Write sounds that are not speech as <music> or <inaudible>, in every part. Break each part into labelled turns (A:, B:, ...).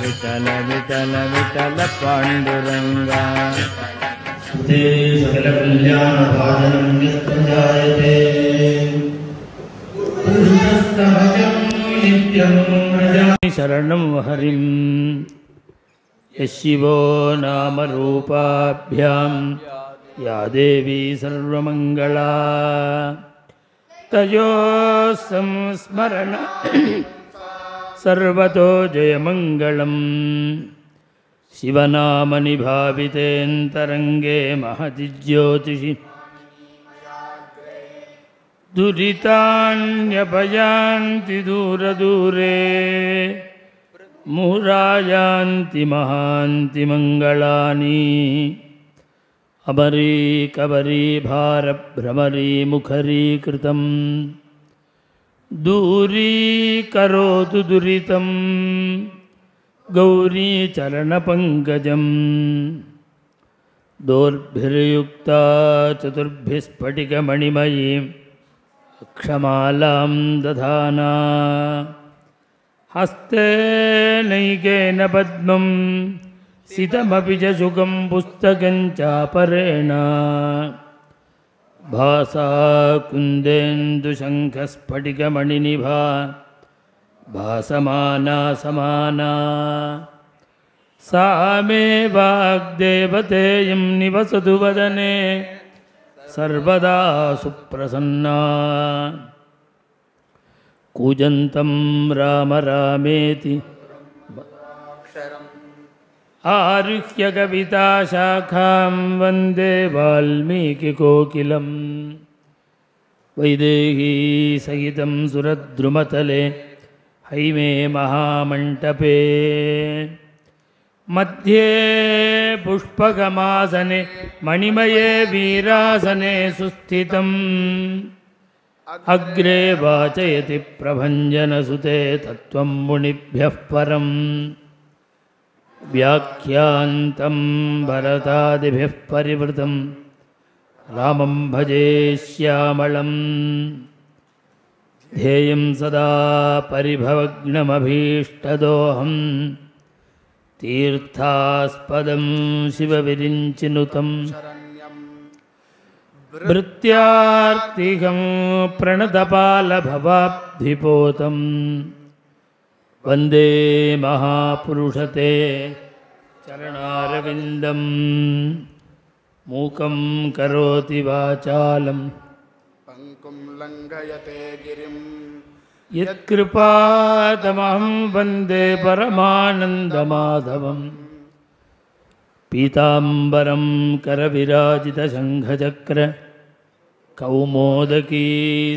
A: whittle whittle whittle Panduranga ते सकलकल्याणपादनं यत्र जायते शरणं हरिं यशिवो नाम रूपाभ्यां या देवी सर्वमङ्गला तयो संस्मरण सर्वतो जयमङ्गलम् शिवनामनिभावितेऽन्तरङ्गे महति ज्योतिषि दुरितान्यपयान्ति दूरदूरे मुहुरायान्ति महान्ति मङ्गलानि अबरी दूरी करो तो दुरीतम गौरी चरण पंकज दौर्भिर्युक्ता चतुर्भिस्फटिकमणिमयी क्षमालां दधाना हस्ते नैकेन पद्मं सितमपि च शुकं पुस्तकं चापरेण भासाकुन्देन्दुशङ्खस्फटिकमणिनिभा भासमाना समाना सा मे वाग्देवतेयं निवसतु वदने सर्वदा सुप्रसन्ना कूजन्तं राम रामेति आरुह्य कविता शाखां वन्दे वाल्मीकिकोकिलम् सहितं सुरद्रुमतले हैमे महामण्टपे मध्ये पुष्पगमासने मणिमये वीरासने सुस्थितम् अग्रे वाचयति प्रभञ्जनसुते तत्त्वं मुनिभ्यः परम् व्याख्यान्तं भरतादिभिः परिवृतं रामं भजे श्यामलम् ध्येयं सदा परिभवग्नमभीष्टदोऽहं तीर्थास्पदं शिवविरिञ्चिनुतम् भृत्यार्तिहं प्रणतपालभवाब्धिपोतम् वन्दे महापुरुषते चरणारविन्दम् मूकं करोति वाचालं पङ्कुं लङ्घयते गिरिं यत्कृपातमहं वन्दे परमानन्दमाधवम् पीताम्बरं करविराजितशङ्खचक्र कौमोदकी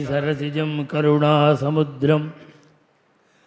A: सरसिजं करुणासमुद्रम्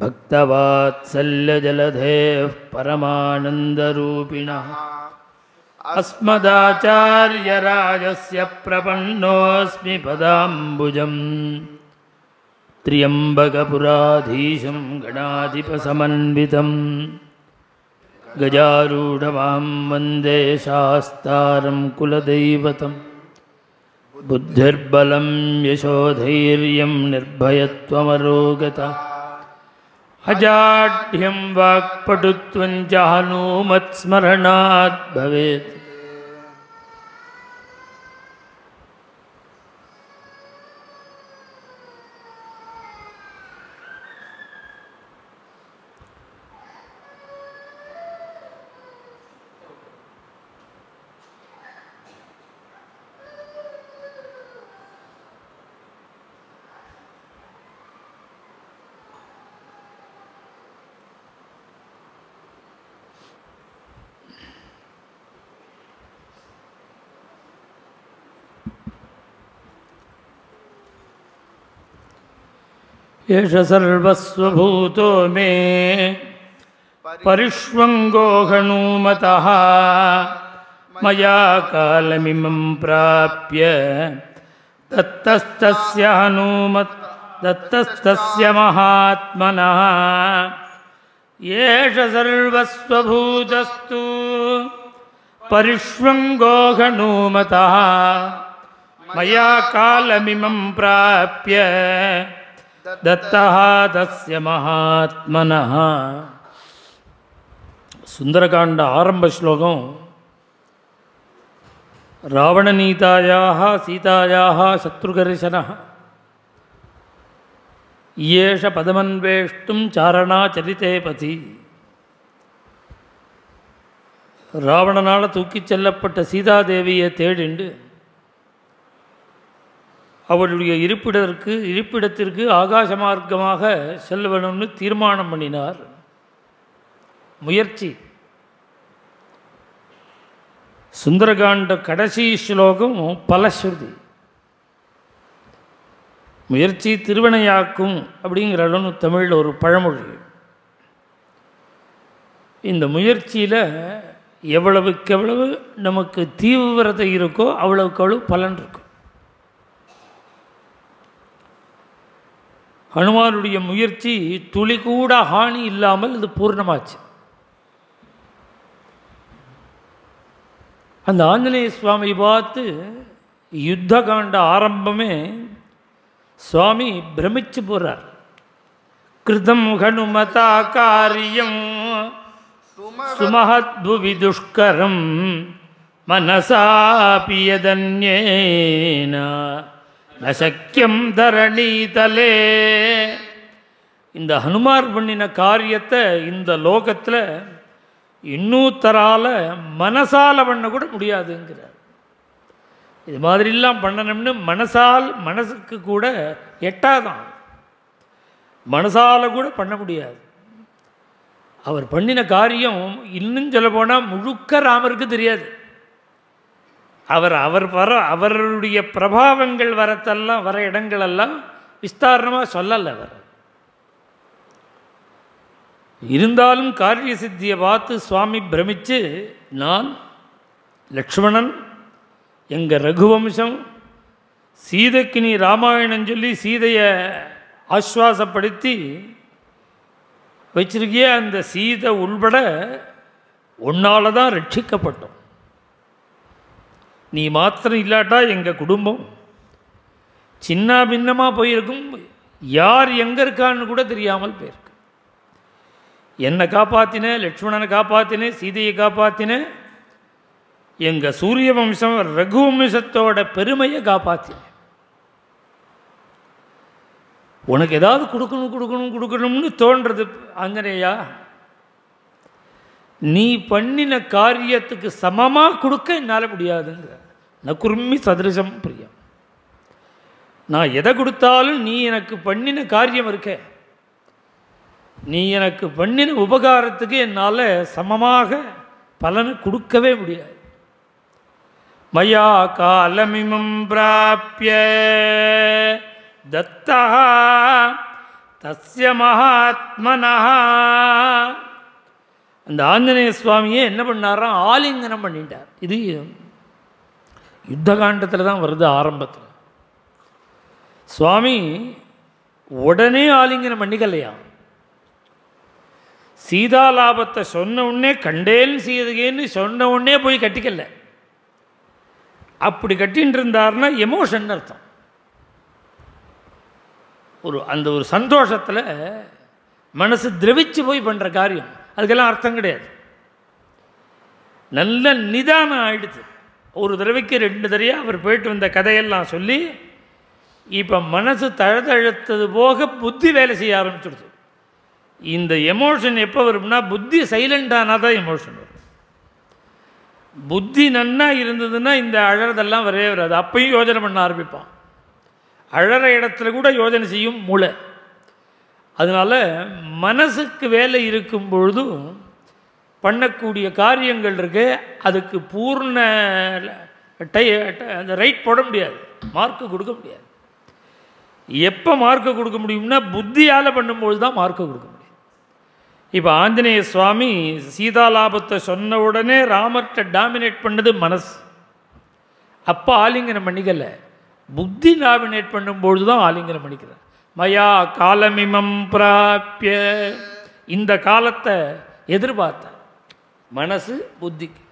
A: भक्तवात्सल्यजलधेः परमानन्दरूपिणः अस्मदाचार्यराजस्य प्रपन्नोऽस्मि पदाम्बुजम् त्र्यम्बकपुराधीशं गणाधिपसमन्वितम् गजारूढवां शास्तारं कुलदैवतम् बुद्धिर्बलं यशोधैर्यं निर्भयत्वमरोगता अजाढ्यं वाक्पडुत्वं जाह्नुमत्स्मरणात् भवेत् एष सर्वस्वभूतो मे परिष्वङ्गो हणूमतः मया कालमिमं प्राप्य दत्तस्तस्य हनूमत् दत्तस्तस्य महात्मनः एष सर्वस्वभूतस्तु परिष्वङ्गो हनूमतः मया कालमिमं प्राप्य దత్తః మహాత్మన సుందరకాండ ఆరంభ శ్లోకం రావణనీతాయా సీతాయా శత్రుగర్శన ఏష పదమన్వేష్టుం చారణాచరితే పతి రావణనాళ தூக்கி செல்லப்பட்ட சீதாதேவியை தேடிண்டு அவளுடைய இருப்பிடத்திற்கு இருப்பிடத்திற்கு ஆகாச மார்க்கமாக செல்ல தீர்மானம் பண்ணினார் முயற்சி சுந்தரகாண்ட கடைசி ஸ்லோகம் பலஸ்ருதி முயற்சி திருவினையாக்கும் அப்படிங்கிற அளவு தமிழில் ஒரு பழமொழி இந்த முயற்சியில் எவ்வளவுக்கு எவ்வளவு நமக்கு தீவிரதை இருக்கோ அவ்வளவுக்கு அவ்வளவு பலன் இருக்கும் ஹனுமானுடைய முயற்சி துளி கூட ஹானி இல்லாமல் இது பூர்ணமாச்சு அந்த ஆஞ்சநேய சுவாமி பார்த்து யுத்த காண்ட ஆரம்பமே சுவாமி பிரமிச்சு போகிறார் கிருதம் ஹனுமதா காரியம் சுமஹத்புவி துஷ்கரம் மனசாபியதன்யேனா நசக்கியம் தரணி தலே இந்த ஹனுமார் பண்ணின காரியத்தை இந்த லோகத்தில் இன்னூத்தரால் மனசால் பண்ணக்கூட முடியாதுங்கிறார் இது மாதிரிலாம் பண்ணணும்னு மனசால் மனசுக்கு கூட எட்டாதான் மனசால் கூட பண்ண முடியாது அவர் பண்ணின காரியம் இன்னும் சொல்ல போனால் முழுக்க ராமருக்கு தெரியாது அவர் அவர் வர அவருடைய பிரபாவங்கள் வரத்தெல்லாம் வர இடங்களெல்லாம் விஸ்தாரணமாக சொல்லலை அவர் இருந்தாலும் காரிய சித்தியை பார்த்து சுவாமி பிரமித்து நான் லக்ஷ்மணன் எங்கள் ரகுவம்சம் சீதைக்கு நீ ராமாயணம் சொல்லி சீதையை ஆஸ்வாசப்படுத்தி வச்சிருக்கிய அந்த சீதை உள்பட உன்னால் தான் ரட்சிக்கப்பட்டோம் நீ மாத்திரம் இல்லாட்டா எங்கள் குடும்பம் சின்ன பின்னமாக போயிருக்கும் யார் எங்கே இருக்கான்னு கூட தெரியாமல் போயிருக்கு என்னை காப்பாற்றினேன் லட்சுமணனை காப்பாற்றினேன் சீதையை காப்பாற்றினேன் எங்கள் சூரிய வம்சம் ரகு வம்சத்தோட பெருமையை காப்பாற்றினேன் உனக்கு ஏதாவது கொடுக்கணும் கொடுக்கணும் கொடுக்கணும்னு தோன்றது ஆஞ்சநேயா நீ பண்ணின காரியத்துக்கு சமமாக கொடுக்க என்னால் முடியாதுங்கிற நான் குருமி சதிருஷம் பிரியம் நான் எதை கொடுத்தாலும் நீ எனக்கு பண்ணின காரியம் இருக்க நீ எனக்கு பண்ணின உபகாரத்துக்கு என்னால் சமமாக பலனை கொடுக்கவே முடியாது மயா காலமிமம் பிராபிய தத்தா தஸ்ய மகாத்மனா அந்த ஆஞ்சநேய சுவாமியே என்ன பண்ணாராம் ஆலிங்கனம் பண்ணிட்டார் இது யுத்த காண்டத்தில் தான் வருது ஆரம்பத்தில் சுவாமி உடனே ஆலிங்கனம் பண்ணிக்கலையா சீதா லாபத்தை சொன்ன உடனே கண்டேன்னு சீதகேன்னு சொன்ன உடனே போய் கட்டிக்கல அப்படி கட்டின்னு இருந்தார்னா எமோஷன் அர்த்தம் ஒரு அந்த ஒரு சந்தோஷத்தில் மனசு திரவிச்சு போய் பண்ணுற காரியம் அதுக்கெல்லாம் அர்த்தம் கிடையாது நல்ல நிதானம் ஆயிடுது ஒரு தடவைக்கு ரெண்டு தடவையாக அவர் போயிட்டு வந்த கதையெல்லாம் சொல்லி இப்போ மனசு தழுதழுத்தது போக புத்தி வேலை செய்ய ஆரம்பிச்சுடுது இந்த எமோஷன் எப்போ வரும்னா புத்தி சைலண்டானால் தான் எமோஷன் வரும் புத்தி நன்னா இருந்ததுன்னா இந்த அழறதெல்லாம் வரவே வராது அப்பையும் யோஜனை பண்ண ஆரம்பிப்பான் அழற இடத்துல கூட யோஜனை செய்யும் மூளை அதனால் மனசுக்கு வேலை இருக்கும் பொழுதும் பண்ணக்கூடிய காரியங்கள் இருக்கு அதுக்கு பூர்ண டை அந்த ரைட் போட முடியாது மார்க்கு கொடுக்க முடியாது எப்போ மார்க்கு கொடுக்க முடியும்னா புத்தியால் பண்ணும்பொழுது தான் மார்க்கு கொடுக்க முடியும் இப்போ ஆஞ்சநேய சுவாமி சீதாலாபத்தை சொன்ன உடனே ராமர்கிட்ட டாமினேட் பண்ணது மனசு அப்போ ஆலிங்கனம் பண்ணிக்கலை புத்தி டாமினேட் பண்ணும்பொழுது தான் ஆலிங்கனம் பண்ணிக்கிறார் மயா காலமிமம் பிராப்பிய இந்த காலத்தை எதிர்பார்த்த மனசு புத்திக்கு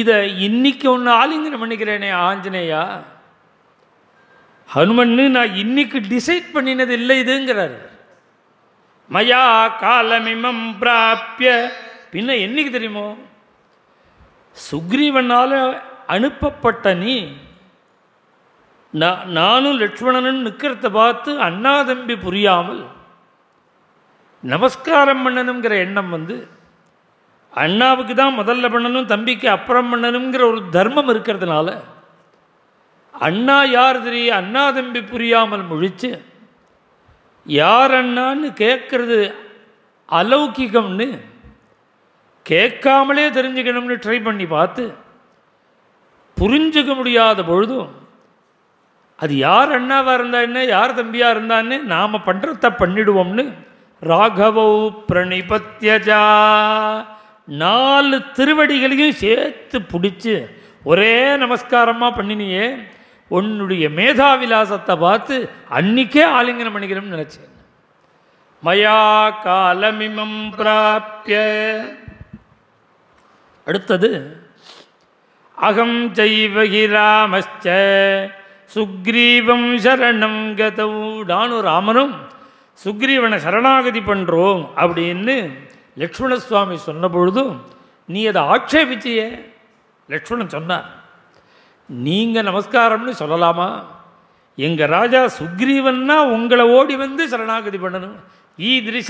A: இதை இன்னைக்கு ஒன்று ஆலிங்கனம் பண்ணிக்கிறேனே ஆஞ்சநேயா ஹனுமன்னு நான் இன்னைக்கு டிசைட் பண்ணினது இல்லை இதுங்கிறார் மயா காலமிமம் பிராப்பிய பின்ன என்னைக்கு தெரியுமோ சுக்ரீவனால் அனுப்பப்பட்ட நீ நான் நானும் லட்சுமணனும் நிற்கிறத பார்த்து அண்ணா தம்பி புரியாமல் நமஸ்காரம் பண்ணணுங்கிற எண்ணம் வந்து அண்ணாவுக்கு தான் முதல்ல பண்ணணும் தம்பிக்கு அப்புறம் பண்ணணுங்கிற ஒரு தர்மம் இருக்கிறதுனால அண்ணா யார் தெரிய அண்ணா தம்பி புரியாமல் முழித்து யார் அண்ணான்னு கேட்குறது அலௌகிகம்னு கேட்காமலே தெரிஞ்சுக்கணும்னு ட்ரை பண்ணி பார்த்து புரிஞ்சுக்க முடியாத பொழுதும் அது யார் அண்ணாவாக இருந்தா என்ன யார் தம்பியாக இருந்தான்னு நாம் பண்ணுறத பண்ணிடுவோம்னு ராகவோ பிரணிபத்யஜா நாலு திருவடிகளையும் சேர்த்து பிடிச்சி ஒரே நமஸ்காரமாக பண்ணினியே உன்னுடைய மேதா விலாசத்தை பார்த்து அன்னிக்கே ஆலிங்கனம் பண்ணிக்கிறோம்னு நினச்சேன் மயா காலமிமம் பிராப்பிய அடுத்தது அகம் ஜெய்வகி சுக்ரீவம் சரணம் கதவுடான்னு ராமனும் சுக்ரீவனை சரணாகதி பண்ணுறோம் அப்படின்னு லக்ஷ்மண சுவாமி சொன்ன பொழுதும் நீ அதை ஆட்சேபிச்சிய லக்ஷ்மணன் சொன்னார் நீங்கள் நமஸ்காரம்னு சொல்லலாமா எங்கள் ராஜா சுக்ரீவன்னா உங்களை ஓடி வந்து சரணாகதி பண்ணணும் ஈ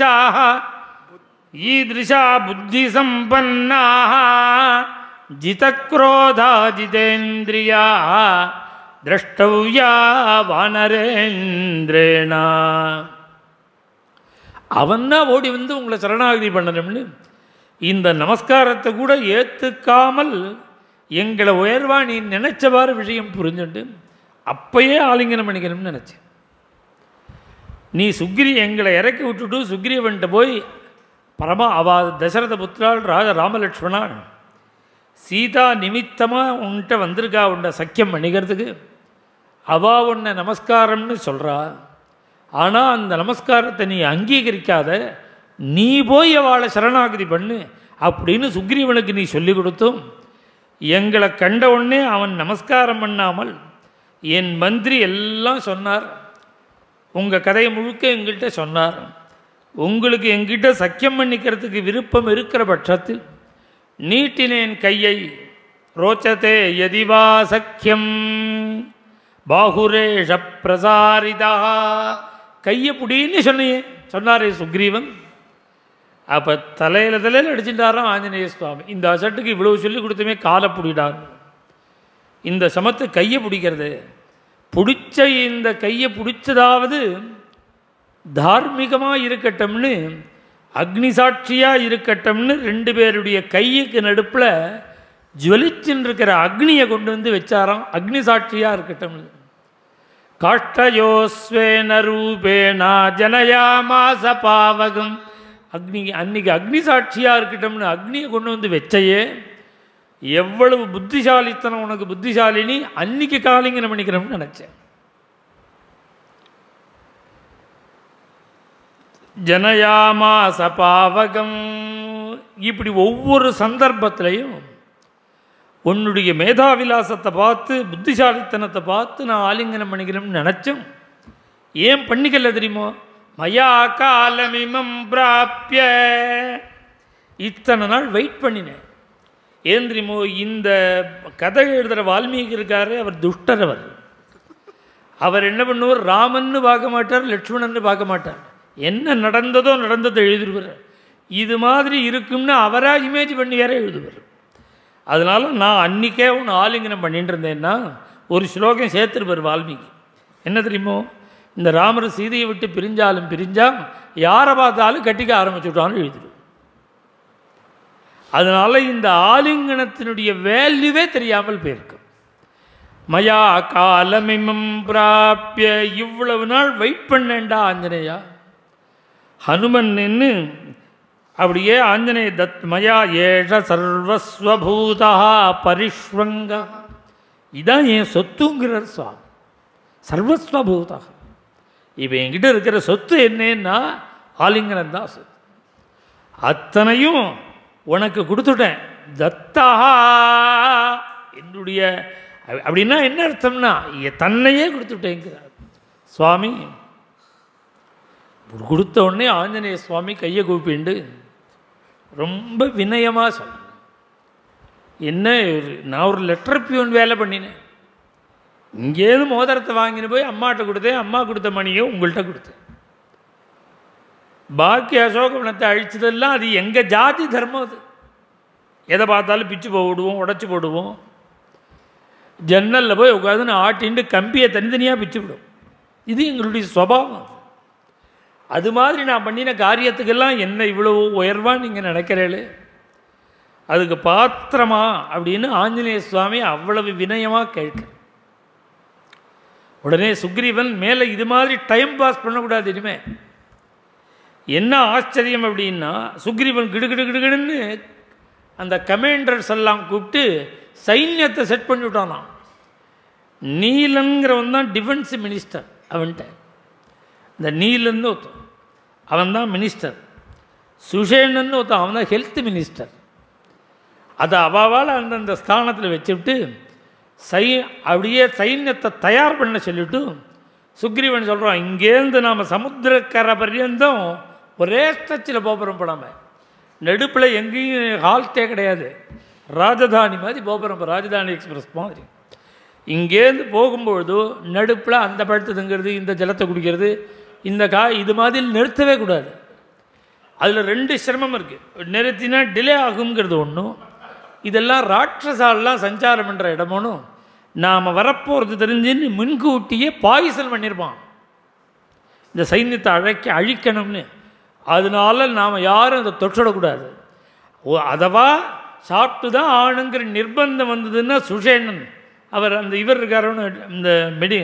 A: ஈ திருஷா புத்தி சம்பன்னாக ஜிதக்ரோதா ஜிதேந்திரியா द्रष्टव्या வானரேந்திரேனா அவன்னா ஓடி வந்து உங்களை சரணாகதி பண்ணணும்னு இந்த நமஸ்காரத்தை கூட ஏற்றுக்காமல் எங்களை உயர்வா நீ நினச்சவாறு விஷயம் புரிஞ்சுட்டு அப்பயே ஆலிங்கனம் பண்ணிக்கணும்னு நினச்சேன் நீ சுக்ரி எங்களை இறக்கி விட்டுட்டு சுக்ரீவன்ட்ட போய் பரமா அவா தசரத புத்திரால் ராஜ ராமலட்சுமணான் சீதா நிமித்தமாக உன்கிட்ட வந்திருக்கா உண்ட சக்கியம் பண்ணிக்கிறதுக்கு அவா உன்னை நமஸ்காரம்னு சொல்கிறா ஆனால் அந்த நமஸ்காரத்தை நீ அங்கீகரிக்காத நீ போய் அவளை சரணாகதி பண்ணு அப்படின்னு சுக்ரீவனுக்கு நீ சொல்லிக் கொடுத்தும் எங்களை கண்ட உடனே அவன் நமஸ்காரம் பண்ணாமல் என் மந்திரி எல்லாம் சொன்னார் உங்கள் கதையை முழுக்க எங்கள்கிட்ட சொன்னார் உங்களுக்கு எங்கிட்ட சக்கியம் பண்ணிக்கிறதுக்கு விருப்பம் இருக்கிற பட்சத்தில் நீட்டினேன் கையை ரோச்சதே எதிவா சக்கியம் பாகுரேஷ பிரசாரிதா கையை பிடின்னு சொன்னியே சொன்னாரே சுக்ரீவன் அப்போ தலையில் தலையில் அடிச்சுட்டாராம் ஆஞ்சநேய சுவாமி இந்த அசட்டுக்கு இவ்வளவு சொல்லி கொடுத்துமே காலை பிடிடார் இந்த சமத்து கையை பிடிக்கிறது பிடிச்ச இந்த கையை பிடிச்சதாவது தார்மிகமாக இருக்கட்டும்னு அக்னி சாட்சியாக இருக்கட்டும்னு ரெண்டு பேருடைய கையுக்கு நடுப்பில் ஜுவலிச்சுன்னு இருக்கிற அக்னியை கொண்டு வந்து வச்சாராம் அக்னி சாட்சியாக இருக்கட்டும்னு காஷ்டயோஸ்வேன ரூபேனா ஜனயாமாச பாவகம் அக்னி அன்னைக்கு அக்னி சாட்சியாக இருக்கட்டும்னு அக்னியை கொண்டு வந்து வெச்சையே எவ்வளவு புத்திசாலித்தனம் உனக்கு புத்திசாலினி அன்னைக்கு காலிங்கனம் பண்ணிக்கிறோம்னு நினச்சேன் ஜனயாமாச பாவகம் இப்படி ஒவ்வொரு சந்தர்ப்பத்திலையும் உன்னுடைய மேதாவிலாசத்தை பார்த்து புத்திசாலித்தனத்தை பார்த்து நான் ஆலிங்கனம் பண்ணிக்கிறேன் நினச்சேன் ஏன் பண்ணிக்கல தெரியுமோ மயா காலமிமம் பிராப்பிய இத்தனை நாள் வெயிட் பண்ணினேன் ஏன் தெரியுமோ இந்த கதை எழுதுகிற வால்மீகி இருக்காரு அவர் துஷ்டர் அவர் அவர் என்ன பண்ணுவார் ராமன்னு பார்க்க மாட்டார் லட்சுமணன்னு பார்க்க மாட்டார் என்ன நடந்ததோ நடந்ததை எழுதிடுவார் இது மாதிரி இருக்கும்னு அவராக இமேஜ் பண்ணி வேற எழுதுவார் அதனால் நான் அன்றைக்கே ஒன்று ஆலிங்கனம் பண்ணிட்டு இருந்தேன்னா ஒரு ஸ்லோகம் சேர்த்துருப்பார் வால்மீகி என்ன தெரியுமோ இந்த ராமர் சீதையை விட்டு பிரிஞ்சாலும் பிரிஞ்சால் யாரை பார்த்தாலும் கட்டிக்க ஆரம்பிச்சுட்டான்னு எழுதிடும் அதனால் இந்த ஆலிங்கனத்தினுடைய வேல்யூவே தெரியாமல் போயிருக்கும் மயா காலமிமம் பிராப்பிய இவ்வளவு நாள் வெயிட் பண்ணேன்டா ஹனுமன் நின்று அப்படியே ஆஞ்சநேய தத்மயா மயா ஏஷ சர்வஸ்வபூதா பரிஷ்வங்க இதான் என் சொத்துங்கிறார் சுவாமி சர்வஸ்வபூதா இப்போ என்கிட்ட இருக்கிற சொத்து என்னன்னா ஆலிங்கனம் தான் சொத்து அத்தனையும் உனக்கு கொடுத்துட்டேன் தத்தா என்னுடைய அப்படின்னா என்ன அர்த்தம்னா தன்னையே கொடுத்துட்டேங்கிறார் சுவாமி கொடுத்த உடனே ஆஞ்சநேய சுவாமி கையை கூப்பிண்டு ரொம்ப வினயமாக சொன்னேன் என்ன நான் ஒரு லெட்டர் பியூன் வேலை பண்ணினேன் இங்கேருந்து மோதிரத்தை வாங்கினு போய் அம்மாட்ட கொடுத்தேன் அம்மா கொடுத்த மணியை உங்கள்கிட்ட கொடுத்தேன் பாக்கி அசோகவனத்தை அழிச்சதெல்லாம் அது எங்கள் ஜாதி தர்மம் அது எதை பார்த்தாலும் பிச்சு போடுவோம் உடச்சி போடுவோம் ஜன்னலில் போய் உட்காந்து ஆட்டின்ட்டு கம்பியை தனித்தனியாக பிச்சு விடும் இது எங்களுடைய சுவாவம் அது மாதிரி நான் பண்ணின காரியத்துக்கெல்லாம் என்ன இவ்வளோ உயர்வாக நீங்கள் நினைக்கிறேளு அதுக்கு பாத்திரமா அப்படின்னு ஆஞ்சநேய சுவாமி அவ்வளவு வினயமாக கேட்க உடனே சுக்ரீவன் மேலே இது மாதிரி டைம் பாஸ் பண்ணக்கூடாது இனிமே என்ன ஆச்சரியம் அப்படின்னா சுக்ரீவன் கிடுகிடு கிடுகிடுன்னு அந்த கமேண்டர்ஸ் எல்லாம் கூப்பிட்டு சைன்யத்தை செட் பண்ணிவிட்டானான் நீலங்கிறவன் தான் டிஃபென்ஸ் மினிஸ்டர் அவன்கிட்ட இந்த நீலன்னு ஒருத்தன் அவன் தான் மினிஸ்டர் சுஷேனன்னு ஒருத்தன் அவன் தான் ஹெல்த் மினிஸ்டர் அதை அவாவால் அந்தந்த ஸ்தானத்தில் வச்சுட்டு சை அப்படியே சைன்யத்தை தயார் பண்ண சொல்லிவிட்டு சுக்ரீவன் சொல்கிறோம் இங்கேருந்து நாம் சமுத்திரக்கரை பரியந்தம் ஒரே ஸ்டச்சில் போபுரம் போடாமல் நெடுப்பில் எங்கேயும் ஹால்ட்டே கிடையாது ராஜதானி மாதிரி போபுரம் ராஜதானி எக்ஸ்பிரஸ் மாதிரி இங்கேருந்து போகும்பொழுது நடுப்பில் அந்த படுத்ததுங்கிறது இந்த ஜலத்தை குடிக்கிறது இந்த கா இது மாதிரி நிறுத்தவே கூடாது அதில் ரெண்டு சிரமம் இருக்குது நிறுத்தினா டிலே ஆகுங்கிறது ஒன்றும் இதெல்லாம் ராட்சசாலெலாம் சஞ்சாரம் பண்ணுற இடமோனும் நாம் வரப்போகிறது தெரிஞ்சுன்னு முன்கூட்டியே பாய்சல் பண்ணியிருப்பான் இந்த சைன்யத்தை அழைக்க அழிக்கணும்னு அதனால நாம் யாரும் அதை தொற்றிடக்கூடாது ஓ அதவா சாப்பிட்டு தான் ஆணுங்கிற நிர்பந்தம் வந்ததுன்னா சுஷேணன் அவர் அந்த இவர் இருக்காருன்னு இந்த மெடி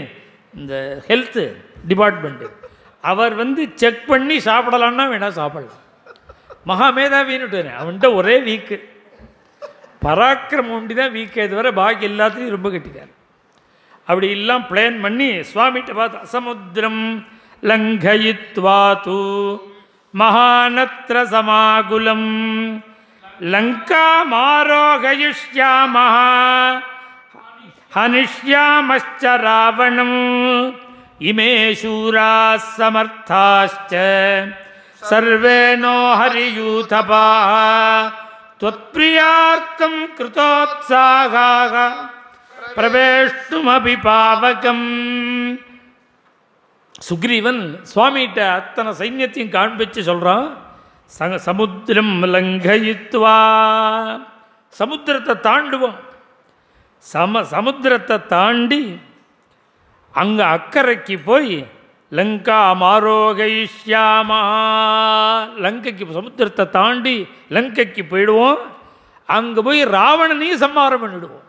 A: இந்த ஹெல்த்து டிபார்ட்மெண்ட்டு அவர் வந்து செக் பண்ணி சாப்பிடலான்னா வேணா சாப்பிடலாம் மகா மேதாவின்னு அவன்கிட்ட ஒரே வீக்கு பராக்கிரமம் ஒண்டி தான் வீக்கே தவிர பாக்கி எல்லாத்தையும் ரொம்ப கட்டிக்கார் அப்படி எல்லாம் பிளான் பண்ணி சுவாமிகிட்ட பார்த்து அசமுத்திரம் லங்கயித்வா தூ மகானத்ர சமாகுலம் லங்கா மாரோகயிஷ்யாமஹா ஹனிஷ்யாமச்ச ராவணம் इमे शूराः सर्वे नो त्वत्प्रियार्थं कृतोत्साहाः பிரவேஷ்டுமபி பாவகம் சுக்ரீவன் சுவாமிகிட்ட அத்தனை சைன்யத்தையும் காண்பிச்சு சொல்கிறான் சங்க சமுத்திரம் லங்கயித்துவா சமுத்திரத்தை தாண்டுவோம் சம சமுத்திரத்தை தாண்டி அங்கே அக்கறைக்கு போய் லங்கா மாரோகைஷ்யாமா லங்கைக்கு சமுத்திரத்தை தாண்டி லங்கைக்கு போயிடுவோம் அங்கே போய் ராவணனையும் சம்மாரம் பண்ணிடுவோம்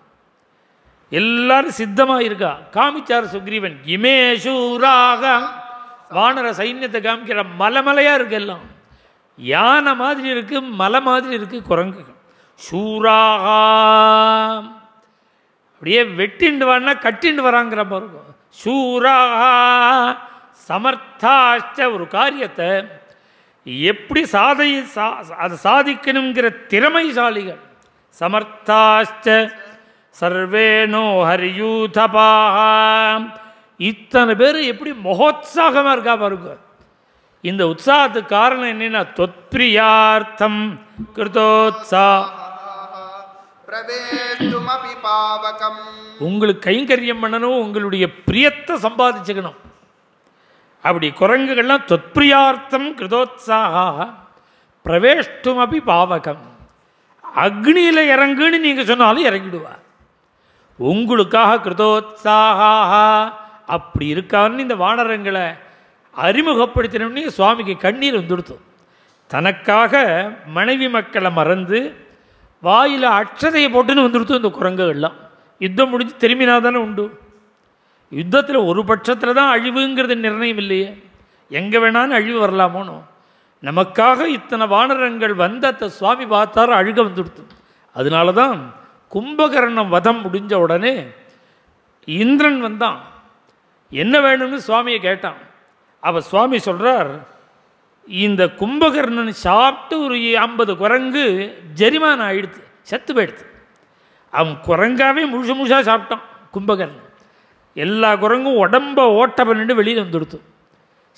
A: எல்லாரும் சித்தமாக இருக்கா காமிச்சார் சுக்ரீவன் இமேஷூராக வானர சைன்யத்தை காமிக்கிற மலைமலையாக இருக்கு எல்லாம் யானை மாதிரி இருக்குது மலை மாதிரி இருக்குது குரங்கு சூராகா அப்படியே வெட்டிண்டு வான்னா கட்டிண்டு வராங்கிற பாருங்க சூராக சமர்த்தாச்ச ஒரு காரியத்தை எப்படி சாதை சா அதை சாதிக்கணுங்கிற திறமைசாலிகள் சமர்த்தாச்ச சர்வேணோ ஹரியூதபாக இத்தனை பேர் எப்படி மகோத்சாகமாக இருக்கா பாருங்க இந்த உற்சாகத்துக்கு காரணம் என்னென்னா தொத்பிரியார்த்தம் கிருதோத்சா உங்களுக்கு கைங்கரியம் பண்ணணும் உங்களுடைய பிரியத்தை சம்பாதிச்சுக்கணும் அப்படி குரங்குகள்லாம் தொற்பிரியார்த்தம் கிருதோத்சாக பிரவேஷ்டும் அபி பாவகம் அக்னியில் இறங்குன்னு நீங்கள் சொன்னாலும் இறங்கிடுவா உங்களுக்காக கிருதோத்சாகா அப்படி இருக்கான்னு இந்த வானரங்களை அறிமுகப்படுத்தினோடனே சுவாமிக்கு கண்ணீர் வந்துடுத்தும் தனக்காக மனைவி மக்களை மறந்து வாயில் அக்ஷதையை போட்டுன்னு வந்துடுத்து இந்த குரங்குகள்லாம் யுத்தம் முடிஞ்சு திரும்பினா தானே உண்டு யுத்தத்தில் ஒரு பட்சத்தில் தான் அழிவுங்கிறது நிர்ணயம் இல்லையே எங்கே வேணாலும் அழிவு வரலாமோனோ நமக்காக இத்தனை வானரங்கள் வந்த அந்த சுவாமி பார்த்தார அழுக வந்துடுத்து அதனால தான் கும்பகரணம் வதம் முடிஞ்ச உடனே இந்திரன் வந்தான் என்ன வேணும்னு சுவாமியை கேட்டான் அவள் சுவாமி சொல்கிறார் இந்த கும்பகர்ணன் சாப்பிட்டு ஒரு ஐம்பது குரங்கு ஜரிமானம் ஆகிடுது செத்து போயிடுது அவன் குரங்காவே முழுசு முழுசாக சாப்பிட்டான் கும்பகர்ணன் எல்லா குரங்கும் உடம்ப ஓட்ட பண்ணிட்டு வெளியில் வந்துடுத்து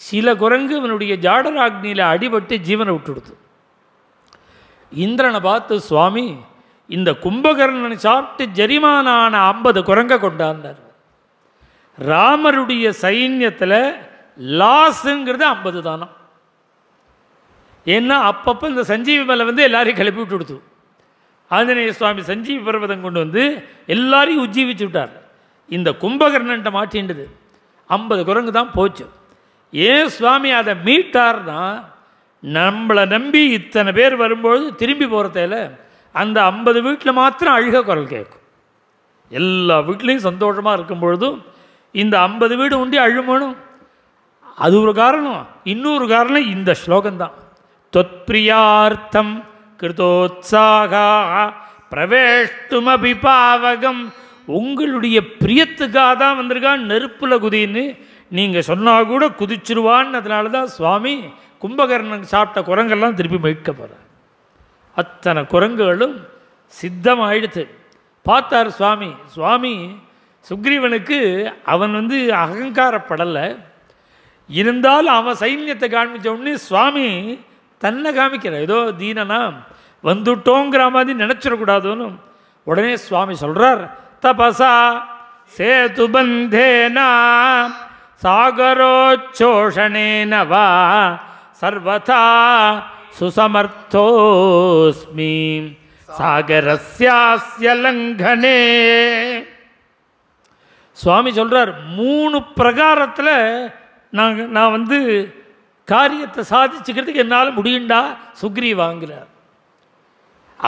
A: சில குரங்கு இவனுடைய ஜாடராக்னியில் அடிபட்டு ஜீவனை விட்டுடுத்து இந்திரனை பார்த்து சுவாமி இந்த கும்பகர்ணன் சாப்பிட்டு ஜெரிமானான ஐம்பது குரங்கை கொண்டாந்தார் ராமருடைய சைன்யத்தில் லாஸுங்கிறது ஐம்பது தானம் ஏன்னா அப்பப்போ இந்த சஞ்சீவி மலை வந்து எல்லாரையும் கிளப்பி விட்டு கொடுத்து ஆஞ்சநேய சுவாமி சஞ்சீவி பர்வதம் கொண்டு வந்து எல்லாரையும் உஜ்ஜீவிச்சு விட்டார் இந்த கும்பகர்ணன்ட்ட மாட்டின்றது ஐம்பது குரங்கு தான் போச்சு ஏன் சுவாமி அதை மீட்டார்னா நம்மளை நம்பி இத்தனை பேர் வரும்பொழுது திரும்பி போகிறதையில் அந்த ஐம்பது வீட்டில் மாத்திரம் அழுக குரல் கேட்கும் எல்லா வீட்லேயும் சந்தோஷமாக இருக்கும் பொழுதும் இந்த ஐம்பது வீடு உண்டி அழுமணும் அது ஒரு காரணம் இன்னொரு காரணம் இந்த ஸ்லோகம்தான் त्वत्प्रियार्थं கிருதோத்சாக பிரவேஷ்டுமபி பாவகம் உங்களுடைய பிரியத்துக்காக தான் வந்திருக்கான் நெருப்பில் குதின்னு நீங்கள் சொன்னால் கூட குதிச்சிருவான்னு அதனால தான் சுவாமி கும்பகர்ணன் சாப்பிட்ட குரங்கெல்லாம் திருப்பி மீட்க போகிறார் அத்தனை குரங்குகளும் சித்தமாயிடுது பார்த்தார் சுவாமி சுவாமி சுக்ரீவனுக்கு அவன் வந்து அகங்காரப்படலை இருந்தாலும் அவன் சைன்யத்தை காண்பித்த உடனே சுவாமி தன்னை காமிக்கிற ஏதோ தீனனா வந்துட்டோங்கிற மாதிரி நினச்சிடக்கூடாதுன்னு உடனே சுவாமி சொல்கிறார் தபசா சேது பந்தேனா சாகரோச்சோஷணேனவா சர்வதா சுசமர்த்தோஸ்மி சாகரஸ்யாஸ்ய சுவாமி சொல்கிறார் மூணு பிரகாரத்தில் நாங்கள் நான் வந்து காரியத்தை சாதிச்சுக்கிறதுக்கு என்னால் முடியுண்டா சுக்ரி வாங்குகிறார்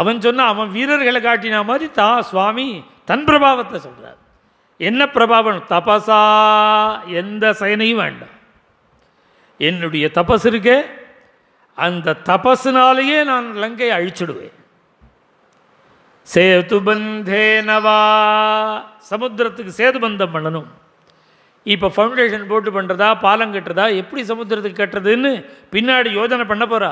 A: அவன் சொன்ன அவன் வீரர்களை காட்டின மாதிரி தான் சுவாமி தன் பிரபாவத்தை சொல்கிறார் என்ன பிரபாவம் தபசா எந்த சயனையும் வேண்டாம் என்னுடைய தபஸ் இருக்கே அந்த தபஸுனாலேயே நான் லங்கையை அழிச்சிடுவேன் சேது பந்தேனவா சமுத்திரத்துக்கு சேது பந்தம் பண்ணணும் இப்போ ஃபவுண்டேஷன் போட்டு பண்ணுறதா பாலம் கட்டுறதா எப்படி சமுத்திரத்துக்கு கட்டுறதுன்னு பின்னாடி யோஜனை பண்ண போகிறா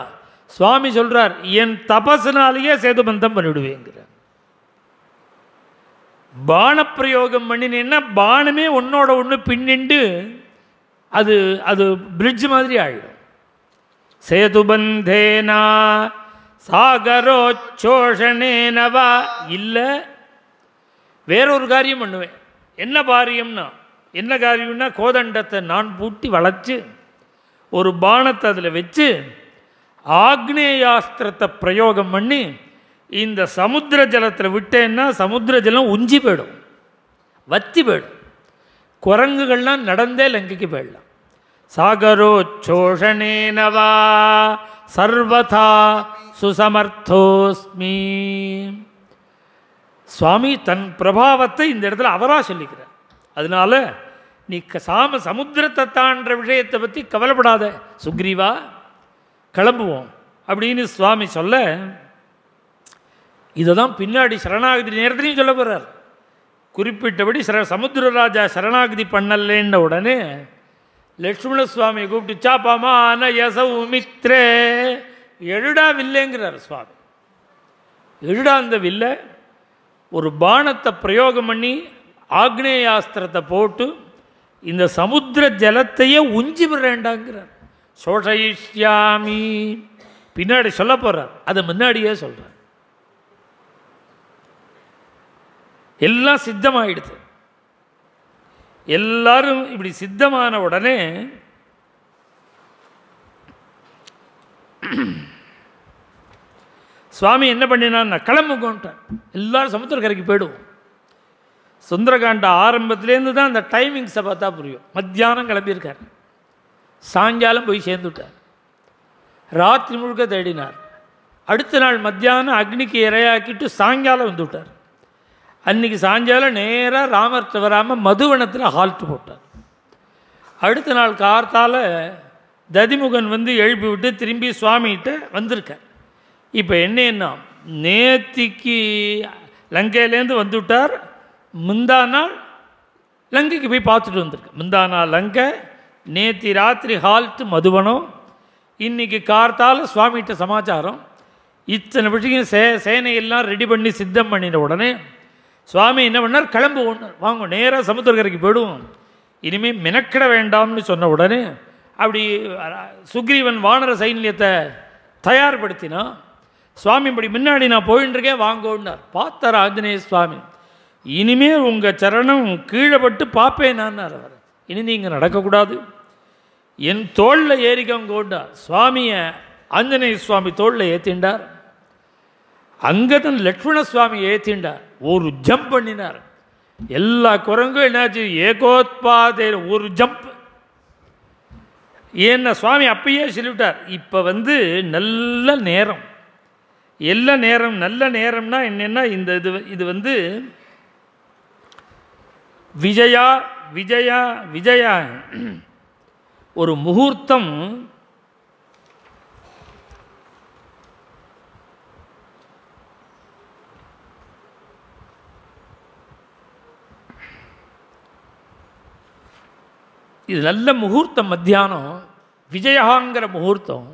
A: சுவாமி சொல்கிறார் என் தபஸ்னாலேயே சேதுபந்தம் பண்ணிவிடுவேங்கிறார் பானப்பிரயோகம் பண்ணினேன்னா பானமே ஒன்றோட ஒன்று பின்னிண்டு அது அது பிரிட்ஜ் மாதிரி ஆகிடும் சேதுபந்தேனா சாகரோச்சோஷனேனவா இல்லை வேறொரு காரியம் பண்ணுவேன் என்ன பாரியம்னா என்ன காரியம்னா கோதண்டத்தை நான் பூட்டி வளைச்சு ஒரு பானத்தை அதில் வச்சு ஆக்னேயாஸ்திரத்தை பிரயோகம் பண்ணி இந்த சமுத்திர ஜலத்தில் விட்டேன்னா சமுத்திர ஜலம் உஞ்சி போயிடும் வத்தி போயிடும் குரங்குகள்லாம் நடந்தே லங்கைக்கு போயிடலாம் சாகரோச்சோஷணேனவா சர்வதா சுசமர்த்தோஸ்மி சுவாமி தன் பிரபாவத்தை இந்த இடத்துல அவராக சொல்லிக்கிறார் அதனால் நீ சாம சமுத்திரத்தை தான்ற விஷயத்தை பற்றி கவலைப்படாத சுக்ரீவா கிளம்புவோம் அப்படின்னு சுவாமி சொல்ல இதை தான் பின்னாடி சரணாகதி நேரத்துலையும் சொல்ல போகிறார் குறிப்பிட்டபடி சர சமுத்திரராஜா சரணாகதி பண்ணலன்ன உடனே லக்ஷ்மண சுவாமியை கூப்பிட்டு சாப்பாமான உமித்ரே எழுடா வில்லைங்கிறார் சுவாமி எழுடா அந்த வில்லை ஒரு பானத்தை பிரயோகம் பண்ணி ஆக்னேயாஸ்திரத்தை போட்டு இந்த சமுத்திர ஜலத்தையே உஞ்சி வேண்டாங்கிறார் சோஷயிஷ்யாமி பின்னாடி சொல்ல போகிறார் அதை முன்னாடியே சொல்கிறார் எல்லாம் சித்தமாயிடுது எல்லாரும் இப்படி சித்தமான உடனே <clears throat> சுவாமி என்ன கிளம்பு கொண்டான் எல்லாரும் சமுத்திரக்கரைக்கு போயிடுவோம் சுந்தரகாண்ட ஆரம்பத்துலேருந்து தான் அந்த டைமிங்ஸை பார்த்தா புரியும் மத்தியானம் கிளம்பியிருக்கார் சாயங்காலம் போய் சேர்ந்துட்டார் ராத்திரி முழுக்க தேடினார் அடுத்த நாள் மத்தியானம் அக்னிக்கு இரையாக்கிட்டு சாயங்காலம் வந்து விட்டார் அன்றைக்கி சாயங்காலம் நேராக ராமர்கிட்ட வராமல் மதுவனத்தில் ஹால்ட்டு போட்டார் அடுத்த நாள் கார்த்தால் ததிமுகன் வந்து எழுப்பி விட்டு திரும்பி சுவாமிகிட்ட வந்திருக்கார் இப்போ என்னென்னா நேத்திக்கு லங்கையிலேருந்து வந்துவிட்டார் முந்தா நாள் லங்கைக்கு போய் பார்த்துட்டு வந்திருக்கு முந்தா நாள் லங்கை நேற்று ராத்திரி ஹால்ட்டு மதுவனம் இன்றைக்கி கார்த்தால் சுவாமிகிட்ட சமாச்சாரம் இத்தனை விஷயம் சே சேனையெல்லாம் ரெடி பண்ணி சித்தம் பண்ணின உடனே சுவாமி என்ன பண்ணார் கிளம்பு ஒன்று வாங்க நேராக சமுத்திரக்கரைக்கு போயிடுவோம் இனிமேல் மெனக்கிட வேண்டாம்னு சொன்ன உடனே அப்படி சுக்ரீவன் வானர சைன்யத்தை தயார்படுத்தினா சுவாமி இப்படி முன்னாடி நான் போயின்னு இருக்கேன் வாங்கோன்னார் பார்த்தார் ஆஞ்சநேய சுவாமி இனிமேல் உங்கள் சரணம் கீழப்பட்டு பார்ப்பேன் நான் அவர் இனி நீங்கள் நடக்கக்கூடாது என் தோளில் ஏறிக்கங்கோண்டா சுவாமியை ஆஞ்சநேய சுவாமி தோளில் ஏற்றிண்டார் அங்கே தான் லக்ஷ்மண சுவாமி ஏற்றிண்டார் ஒரு ஜம்ப் பண்ணினார் எல்லா குரங்கும் என்னாச்சு ஏகோத்பாதே ஒரு ஜம்ப் ஏன்னா சுவாமி அப்பயே சொல்லிவிட்டார் இப்போ வந்து நல்ல நேரம் எல்லா நேரம் நல்ல நேரம்னா என்னென்னா இந்த இது இது வந்து விஜயா விஜயா விஜயா ஒரு முகூர்த்தம் இது நல்ல முகூர்த்தம் மத்தியானம் விஜயாங்கிற முகூர்த்தம்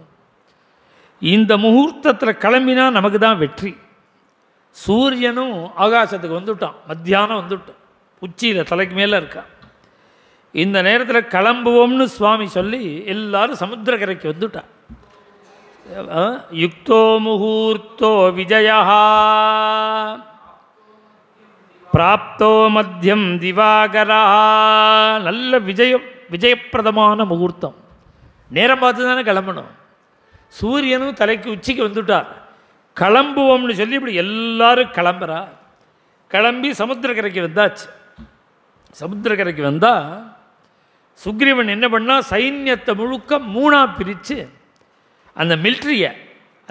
A: இந்த முகூர்த்தத்தில் கிளம்பினா நமக்கு தான் வெற்றி சூரியனும் ஆகாசத்துக்கு வந்துவிட்டான் மத்தியானம் வந்துவிட்டான் உச்சியில் தலைக்கு மேலே இருக்கா இந்த நேரத்தில் கிளம்புவோம்னு சுவாமி சொல்லி எல்லாரும் சமுத்திரக்கரைக்கு வந்துட்டா யுக்தோ முகூர்த்தோ விஜயா பிராப்தோ மத்தியம் திவாகரா நல்ல விஜயம் விஜயப்பிரதமான முகூர்த்தம் நேரம் பார்த்து தானே கிளம்பணும் சூரியனும் தலைக்கு உச்சிக்கு வந்துட்டார் கிளம்புவோம்னு சொல்லி இப்படி எல்லாரும் கிளம்புறா கிளம்பி சமுத்திரக்கரைக்கு வந்தாச்சு சமுத்திரக்கரைக்கு வந்தால் சுக்ரீவன் என்ன பண்ணால் சைன்யத்தை முழுக்க மூணாக பிரித்து அந்த மில்ட்ரியை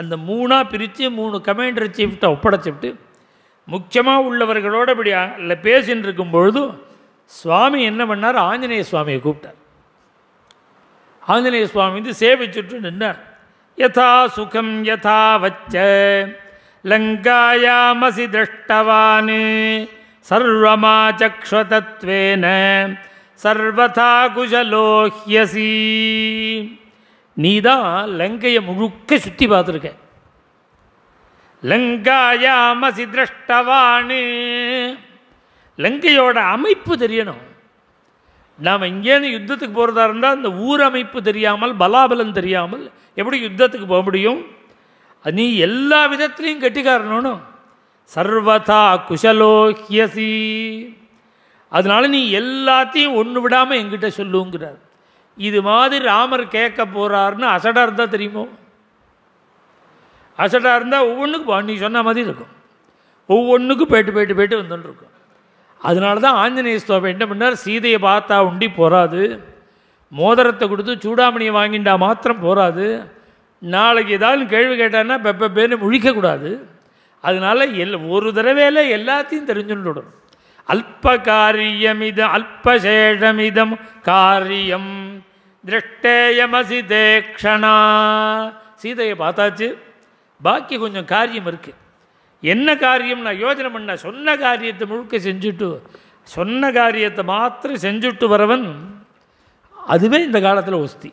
A: அந்த மூணாக பிரித்து மூணு கமாண்டர் சீஃப்ட்டை ஒப்படைச்சிவிட்டு முக்கியமாக உள்ளவர்களோடு இப்படி இல்லை பேசின்னு இருக்கும் பொழுது சுவாமி என்ன பண்ணார் ஆஞ்சநேய சுவாமியை கூப்பிட்டார் ஆஞ்சநேய சுவாமி வந்து சேவிச்சுட்டு நின்றார் யதா சுகம் யதா வச்ச லங்காயாமசி திரஷ்டவானே சர்வமாச்சக்ஷதத்வேன சர்வதா குஜலோஹ்யசி லங்கையை முழுக்க சுற்றி பார்த்துருக்க லங்காயாமசி திரஷ்டவானு லங்கையோட அமைப்பு தெரியணும் நாம் இங்கேருந்து யுத்தத்துக்கு போகிறதா இருந்தால் அந்த ஊர் அமைப்பு தெரியாமல் பலாபலம் தெரியாமல் எப்படி யுத்தத்துக்கு போக முடியும் நீ எல்லா விதத்துலேயும் கட்டிக்காரணும் சர்வதா குஷலோஹியசி அதனால நீ எல்லாத்தையும் ஒன்று விடாமல் எங்கிட்ட சொல்லுங்கிறார் இது மாதிரி ராமர் கேட்க போகிறாருன்னு அசடாக இருந்தால் தெரியுமோ அசடாக இருந்தால் ஒவ்வொன்றுக்கும் நீ சொன்ன மாதிரி இருக்கும் ஒவ்வொன்றுக்கும் போயிட்டு போயிட்டு போயிட்டு வந்துருக்கும் அதனால தான் ஆஞ்சநேய ஸ்தோபம் என்ன பண்ணார் சீதையை பார்த்தா உண்டி போகாது மோதிரத்தை கொடுத்து சூடாமணியை வாங்கிண்டா மாத்திரம் போகாது நாளைக்கு ஏதாவது கேள்வி கேட்டான்னா பெப்ப பேர் முழிக்கக்கூடாது அதனால் எல் ஒரு தடவையில் எல்லாத்தையும் தெரிஞ்சுட்டு அல்ப காரியமிதம் அல்பசேஷமிதம் காரியம் திருஷ்டேயமசி தேக்ஷணா சீதையை பார்த்தாச்சு பாக்கி கொஞ்சம் காரியம் இருக்குது என்ன காரியம் நான் யோஜனை பண்ண சொன்ன காரியத்தை முழுக்க செஞ்சுட்டு சொன்ன காரியத்தை மாத்திரம் செஞ்சுட்டு வரவன் அதுவே இந்த காலத்தில் ஒஸ்தி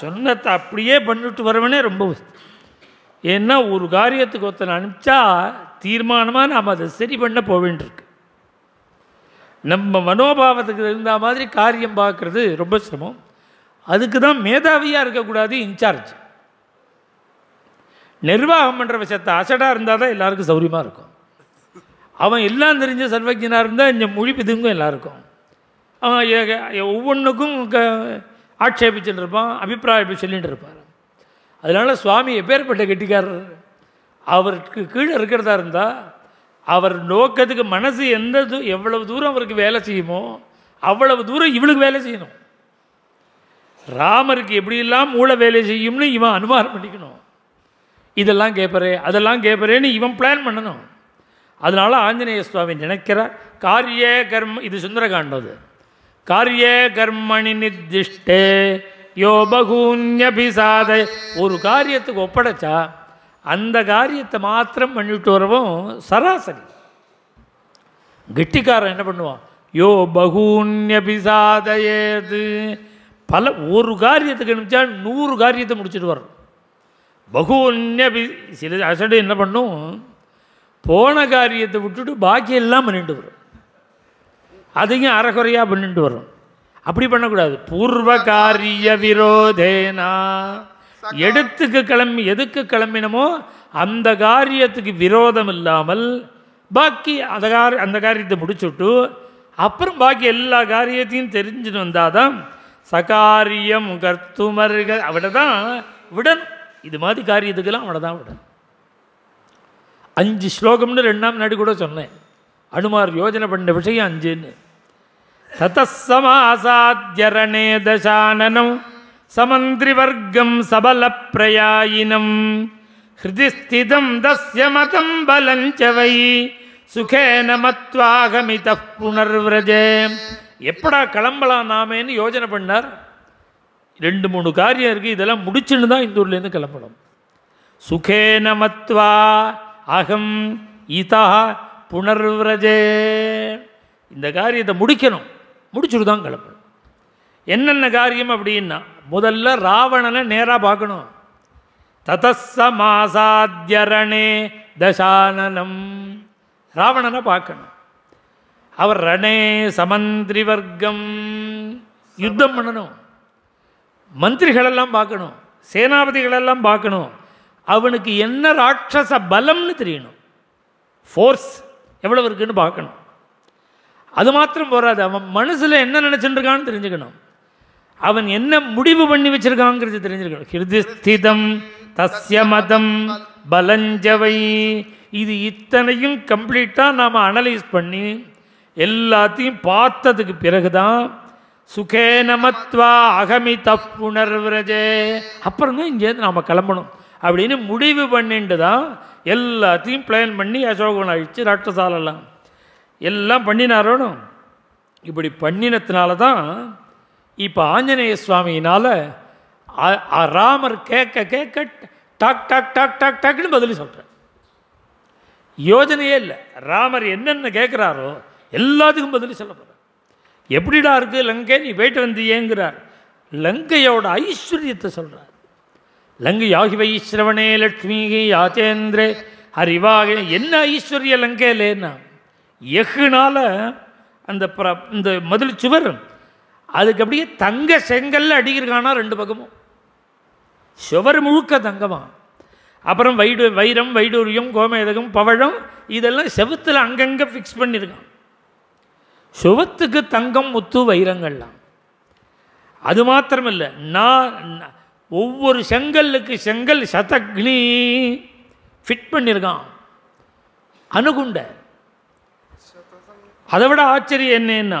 A: சொன்னத்தை அப்படியே பண்ணிட்டு வரவனே ரொம்ப ஒஸ்தி ஏன்னா ஒரு காரியத்துக்கு ஒருத்தனை அனுப்பிச்சா தீர்மானமாக நாம் அதை சரி பண்ண போவேண்டிருக்கு நம்ம மனோபாவத்துக்கு இருந்த மாதிரி காரியம் பார்க்குறது ரொம்ப சிரமம் அதுக்கு தான் மேதாவியாக இருக்கக்கூடாது இன்சார்ஜ் நிர்வாகம் பண்ணுற விஷயத்தை அசடாக இருந்தால் தான் எல்லாருக்கும் சௌரியமாக இருக்கும் அவன் எல்லாம் தெரிஞ்ச சர்வஜனாக இருந்தால் இந்த மொழி பிதுங்கும் எல்லாருக்கும் அவன் ஒவ்வொன்றுக்கும் ஆட்சேபிச்சுட்டு இருப்பான் அபிப்பிராயம் சொல்லிகிட்டு இருப்பார் அதனால் சுவாமி எப்பேற்பட்ட கெட்டிக்காரர் அவருக்கு கீழே இருக்கிறதா இருந்தால் அவர் நோக்கத்துக்கு மனசு எந்த தூ எவ்வளவு தூரம் அவருக்கு வேலை செய்யுமோ அவ்வளவு தூரம் இவளுக்கு வேலை செய்யணும் ராமருக்கு எப்படியெல்லாம் மூளை வேலை செய்யும்னு இவன் அனுமானம் பண்ணிக்கணும் இதெல்லாம் கேட்பறே அதெல்லாம் கேட்பறேன்னு இவன் பிளான் பண்ணணும் அதனால் ஆஞ்சநேய சுவாமி நினைக்கிற காரிய கர்ம இது சுந்தரகாண்டது அது காரிய கர்மணி நிர்திஷ்டே யோ பகூன்யபி சாதை ஒரு காரியத்துக்கு ஒப்படைச்சா அந்த காரியத்தை மாத்திரம் பண்ணிட்டு வரவும் சராசரி கெட்டிக்காரன் என்ன பண்ணுவான் யோ பகூன்யபி சாதையது பல ஒரு காரியத்துக்கு நினச்சா நூறு காரியத்தை முடிச்சுட்டு வரும் பகூன்யபி சில அசடு என்ன பண்ணும் போன காரியத்தை விட்டுட்டு பாக்கியெல்லாம் பண்ணிட்டு வரும் அதையும் அறகுறையாக பண்ணிட்டு வரும் அப்படி பண்ணக்கூடாது பூர்வ காரிய விரோதேனா எடுத்துக்கு கிளம்பி எதுக்கு கிளம்பினமோ அந்த காரியத்துக்கு விரோதம் இல்லாமல் பாக்கி அந்த கார் அந்த காரியத்தை முடிச்சுட்டு அப்புறம் பாக்கி எல்லா காரியத்தையும் தெரிஞ்சுட்டு வந்தால் தான் சகாரியம் கர்த்துமர்கள் அவட தான் விடணும் இது மாதிரி காரியத்துக்கெல்லாம் அவனை தான் விடணும் அஞ்சு ஸ்லோகம்னு ரெண்டாம் நாள் கூட சொன்னேன் அனுமார் யோஜனை பண்ண விஷயம் அஞ்சுன்னு தத்தசமாசாத்தியரணே தசானனம் சமந்திரிவர்க்கம் பிரயாயினம் ஹிருதிஸ்திதம் தஸ்ய மதம் பலஞ்சவை சுகேன மத்வாகமித புனர்விரஜே எப்படா கிளம்பலாம் நாமேன்னு யோஜனை பண்ணார் ரெண்டு மூணு காரியம் இருக்குது இதெல்லாம் முடிச்சுன்னு தான் இந்த ஊர்லேருந்து கிளம்பணும் சுகேன மத்வா அகம் இதா புனர்விரஜே இந்த காரியத்தை முடிக்கணும் முடிச்சுட்டு தான் கிளம்பணும் என்னென்ன காரியம் அப்படின்னா முதல்ல ராவணனை நேராக பார்க்கணும் ததஸ்ஸ தசானனம் ராவணனை பார்க்கணும் அவர் ரணே சமந்திரி வர்க்கம் யுத்தம் பண்ணணும் மந்திரிகளெல்லாம் பார்க்கணும் சேனாபதிகளெல்லாம் பார்க்கணும் அவனுக்கு என்ன ராட்சச பலம்னு தெரியணும் ஃபோர்ஸ் எவ்வளவு இருக்குன்னு பார்க்கணும் அது மாத்திரம் போகாது அவன் மனசில் என்ன இருக்கான்னு தெரிஞ்சுக்கணும் அவன் என்ன முடிவு பண்ணி வச்சிருக்காங்கிறது தெரிஞ்சிருக்கணும் ஹிருதிஸ்திதம் தஸ்ய மதம் பலஞ்சவை இது இத்தனையும் கம்ப்ளீட்டாக நாம் அனலைஸ் பண்ணி எல்லாத்தையும் பார்த்ததுக்கு பிறகு தான் சுகே நமத்வா அகமி தப்புணர்வரஜே அப்புறம் தான் இங்கேருந்து நாம் கிளம்பணும் அப்படின்னு முடிவு பண்ணிட்டு தான் எல்லாத்தையும் பிளான் பண்ணி அசோகன் அழித்து ராட்சசாலெல்லாம் எல்லாம் பண்ணினாரோனும் இப்படி பண்ணினத்தினால தான் இப்போ ஆஞ்சநேய சுவாமியினால் ராமர் கேட்க கேட்க டாக் டாக் டாக் டாக் டாக்னு பதில் சொல்கிறார் யோஜனையே இல்லை ராமர் என்னென்ன கேட்குறாரோ எல்லாத்துக்கும் பதில் சொல்ல போகிறார் எப்படிடா இருக்குது லங்கை நீ போயிட்டு வந்தியேங்கிறார் லங்கையோட ஐஸ்வர்யத்தை சொல்கிறார் லங்கை யாகி வைஸ்ரவணே லக்ஷ்மி யாச்சேந்திரே ஹரிவாக என்ன ஐஸ்வர்ய லங்கையிலேன்னா எஃகுனால் அந்த இந்த மதில் சுவர் அதுக்கு அப்படியே தங்க செங்கல்ல அடிக்கிறானா ரெண்டு பக்கமும் சுவர் முழுக்க தங்கமாக அப்புறம் வைடு வைரம் வைடூரியம் கோமேதகம் பவழம் இதெல்லாம் செவத்தில் அங்கங்கே ஃபிக்ஸ் பண்ணியிருக்கான் சுவத்துக்கு தங்கம் முத்து வைரங்கள்லாம் அது மாத்திரமில்லை நான் ஒவ்வொரு செங்கல்லுக்கு செங்கல் சதக்னி ஃபிட் பண்ணியிருக்கான் அணுகுண்டை அதை விட ஆச்சரியம் என்னன்னா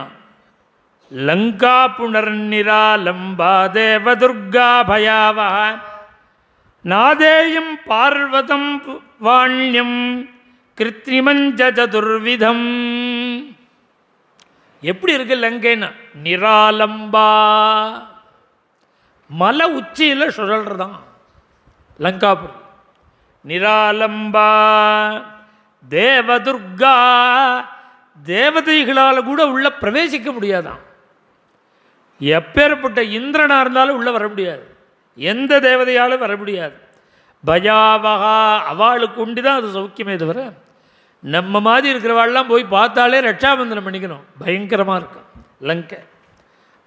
A: லங்கா புனர்நிரா லம்பா தேவ துர்கா பயாவா நாதேயம் பார்வதம் வாண்யம் கிருத்திமஞ்ச எப்படி இருக்கு லங்கைன்னா நிராலம்பா மலை உச்சியில் சுழல்றதான் லங்காபுர் நிராலம்பா தேவதுர்கா தேவதைகளால் கூட உள்ளே பிரவேசிக்க முடியாதான் எப்பேற்பட்ட இந்திரனாக இருந்தாலும் உள்ளே வர முடியாது எந்த தேவதையாலும் வர முடியாது பயாவகா அவளுக்கு உண்டு தான் அது சௌக்கியமே தவிர நம்ம மாதிரி இருக்கிறவாள்லாம் போய் பார்த்தாலே ரட்சாபந்தனம் பண்ணிக்கணும் பயங்கரமாக இருக்கும் லங்கை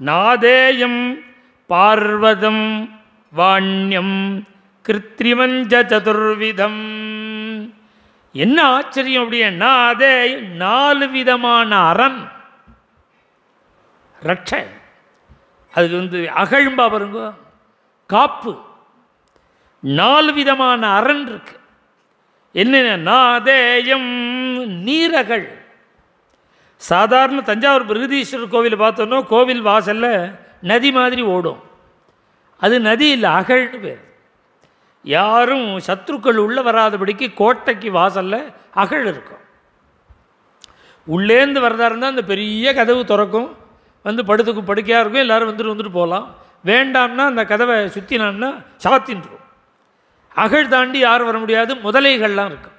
A: நாதேயம் பார்வதம் வாண்யம் கிருத்திரிமஞ்ச சதுர்விதம் என்ன ஆச்சரியம் அப்படின்னா அதே நாலு விதமான அறம் ரட்சை அதுக்கு வந்து அகழும்பா பாருங்க காப்பு நாலு விதமான அறன் இருக்கு என்னென்ன நாதேயம் நீரகள் சாதாரண தஞ்சாவூர் பிரகதீஸ்வரர் கோவில் பார்த்தோன்னா கோவில் வாசலில் நதி மாதிரி ஓடும் அது நதி இல்லை அகழ்னு பேர் யாரும் சத்ருக்கள் உள்ளே வராதபடிக்கு கோட்டைக்கு வாசலில் அகழ் இருக்கும் உள்ளேந்து வரதா இருந்தால் அந்த பெரிய கதவு திறக்கும் வந்து படுத்துக்கு படுக்கையாக இருக்கும் எல்லோரும் வந்துட்டு வந்துட்டு போகலாம் வேண்டாம்னா அந்த கதவை சுற்றினான்னா சாத்தின்றோம் அகழ் தாண்டி யார் வர முடியாது முதலைகள்லாம் இருக்கும்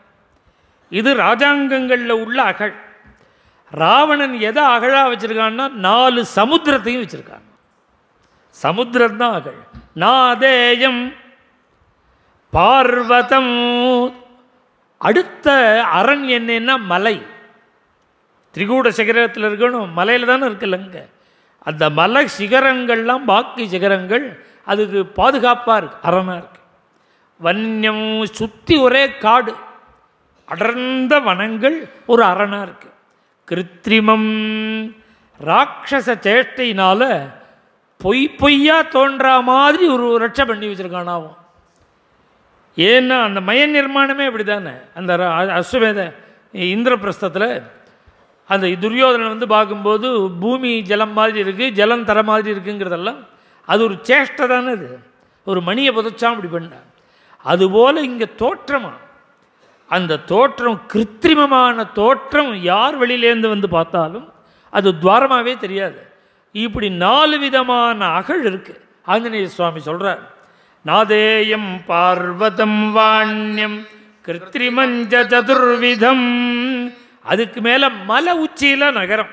A: இது ராஜாங்கங்களில் உள்ள அகழ் ராவணன் எதை அகழாக வச்சுருக்கான்னா நாலு சமுத்திரத்தையும் வச்சுருக்காங்க சமுத்திரம் தான் அகழ் நாதேயம் பார்வதம் அடுத்த அரண் என்னன்னா மலை திரிகூட சிகரத்தில் இருக்கணும் மலையில் தானே இருக்குல்லங்க அந்த மலை சிகரங்கள்லாம் பாக்கி சிகரங்கள் அதுக்கு பாதுகாப்பாக இருக்குது அரணாக இருக்குது வன்யம் சுற்றி ஒரே காடு அடர்ந்த வனங்கள் ஒரு அரணாக இருக்குது கிருத்திரிமம் ராட்சச சேஷ்டையினால் பொய் பொய்யா தோன்றா மாதிரி ஒரு ரட்சை பண்ணி வச்சுருக்கானாவும் ஏன்னா அந்த மய நிர்மாணமே அப்படி தானே அந்த அஸ்வமேத இந்திரபிரஸ்தத்தில் அந்த துரியோதனை வந்து பார்க்கும்போது பூமி ஜலம் மாதிரி இருக்குது ஜலம் தர மாதிரி இருக்குங்கிறதெல்லாம் அது ஒரு சேஷ்டை தானே அது ஒரு மணியை புதைச்சான் அப்படி பண்ண அதுபோல் இங்கே தோற்றமாக அந்த தோற்றம் கிருத்திரிமமான தோற்றம் யார் வெளியிலேருந்து வந்து பார்த்தாலும் அது துவாரமாகவே தெரியாது இப்படி நாலு விதமான அகழ் இருக்குது ஆஞ்சநேய சுவாமி சொல்கிறார் நாதேயம் பார்வதம் வாண்யம் கிருத்திரிமஞ்ச சதுர்விதம் அதுக்கு மேலே மலை உச்சியில் நகரம்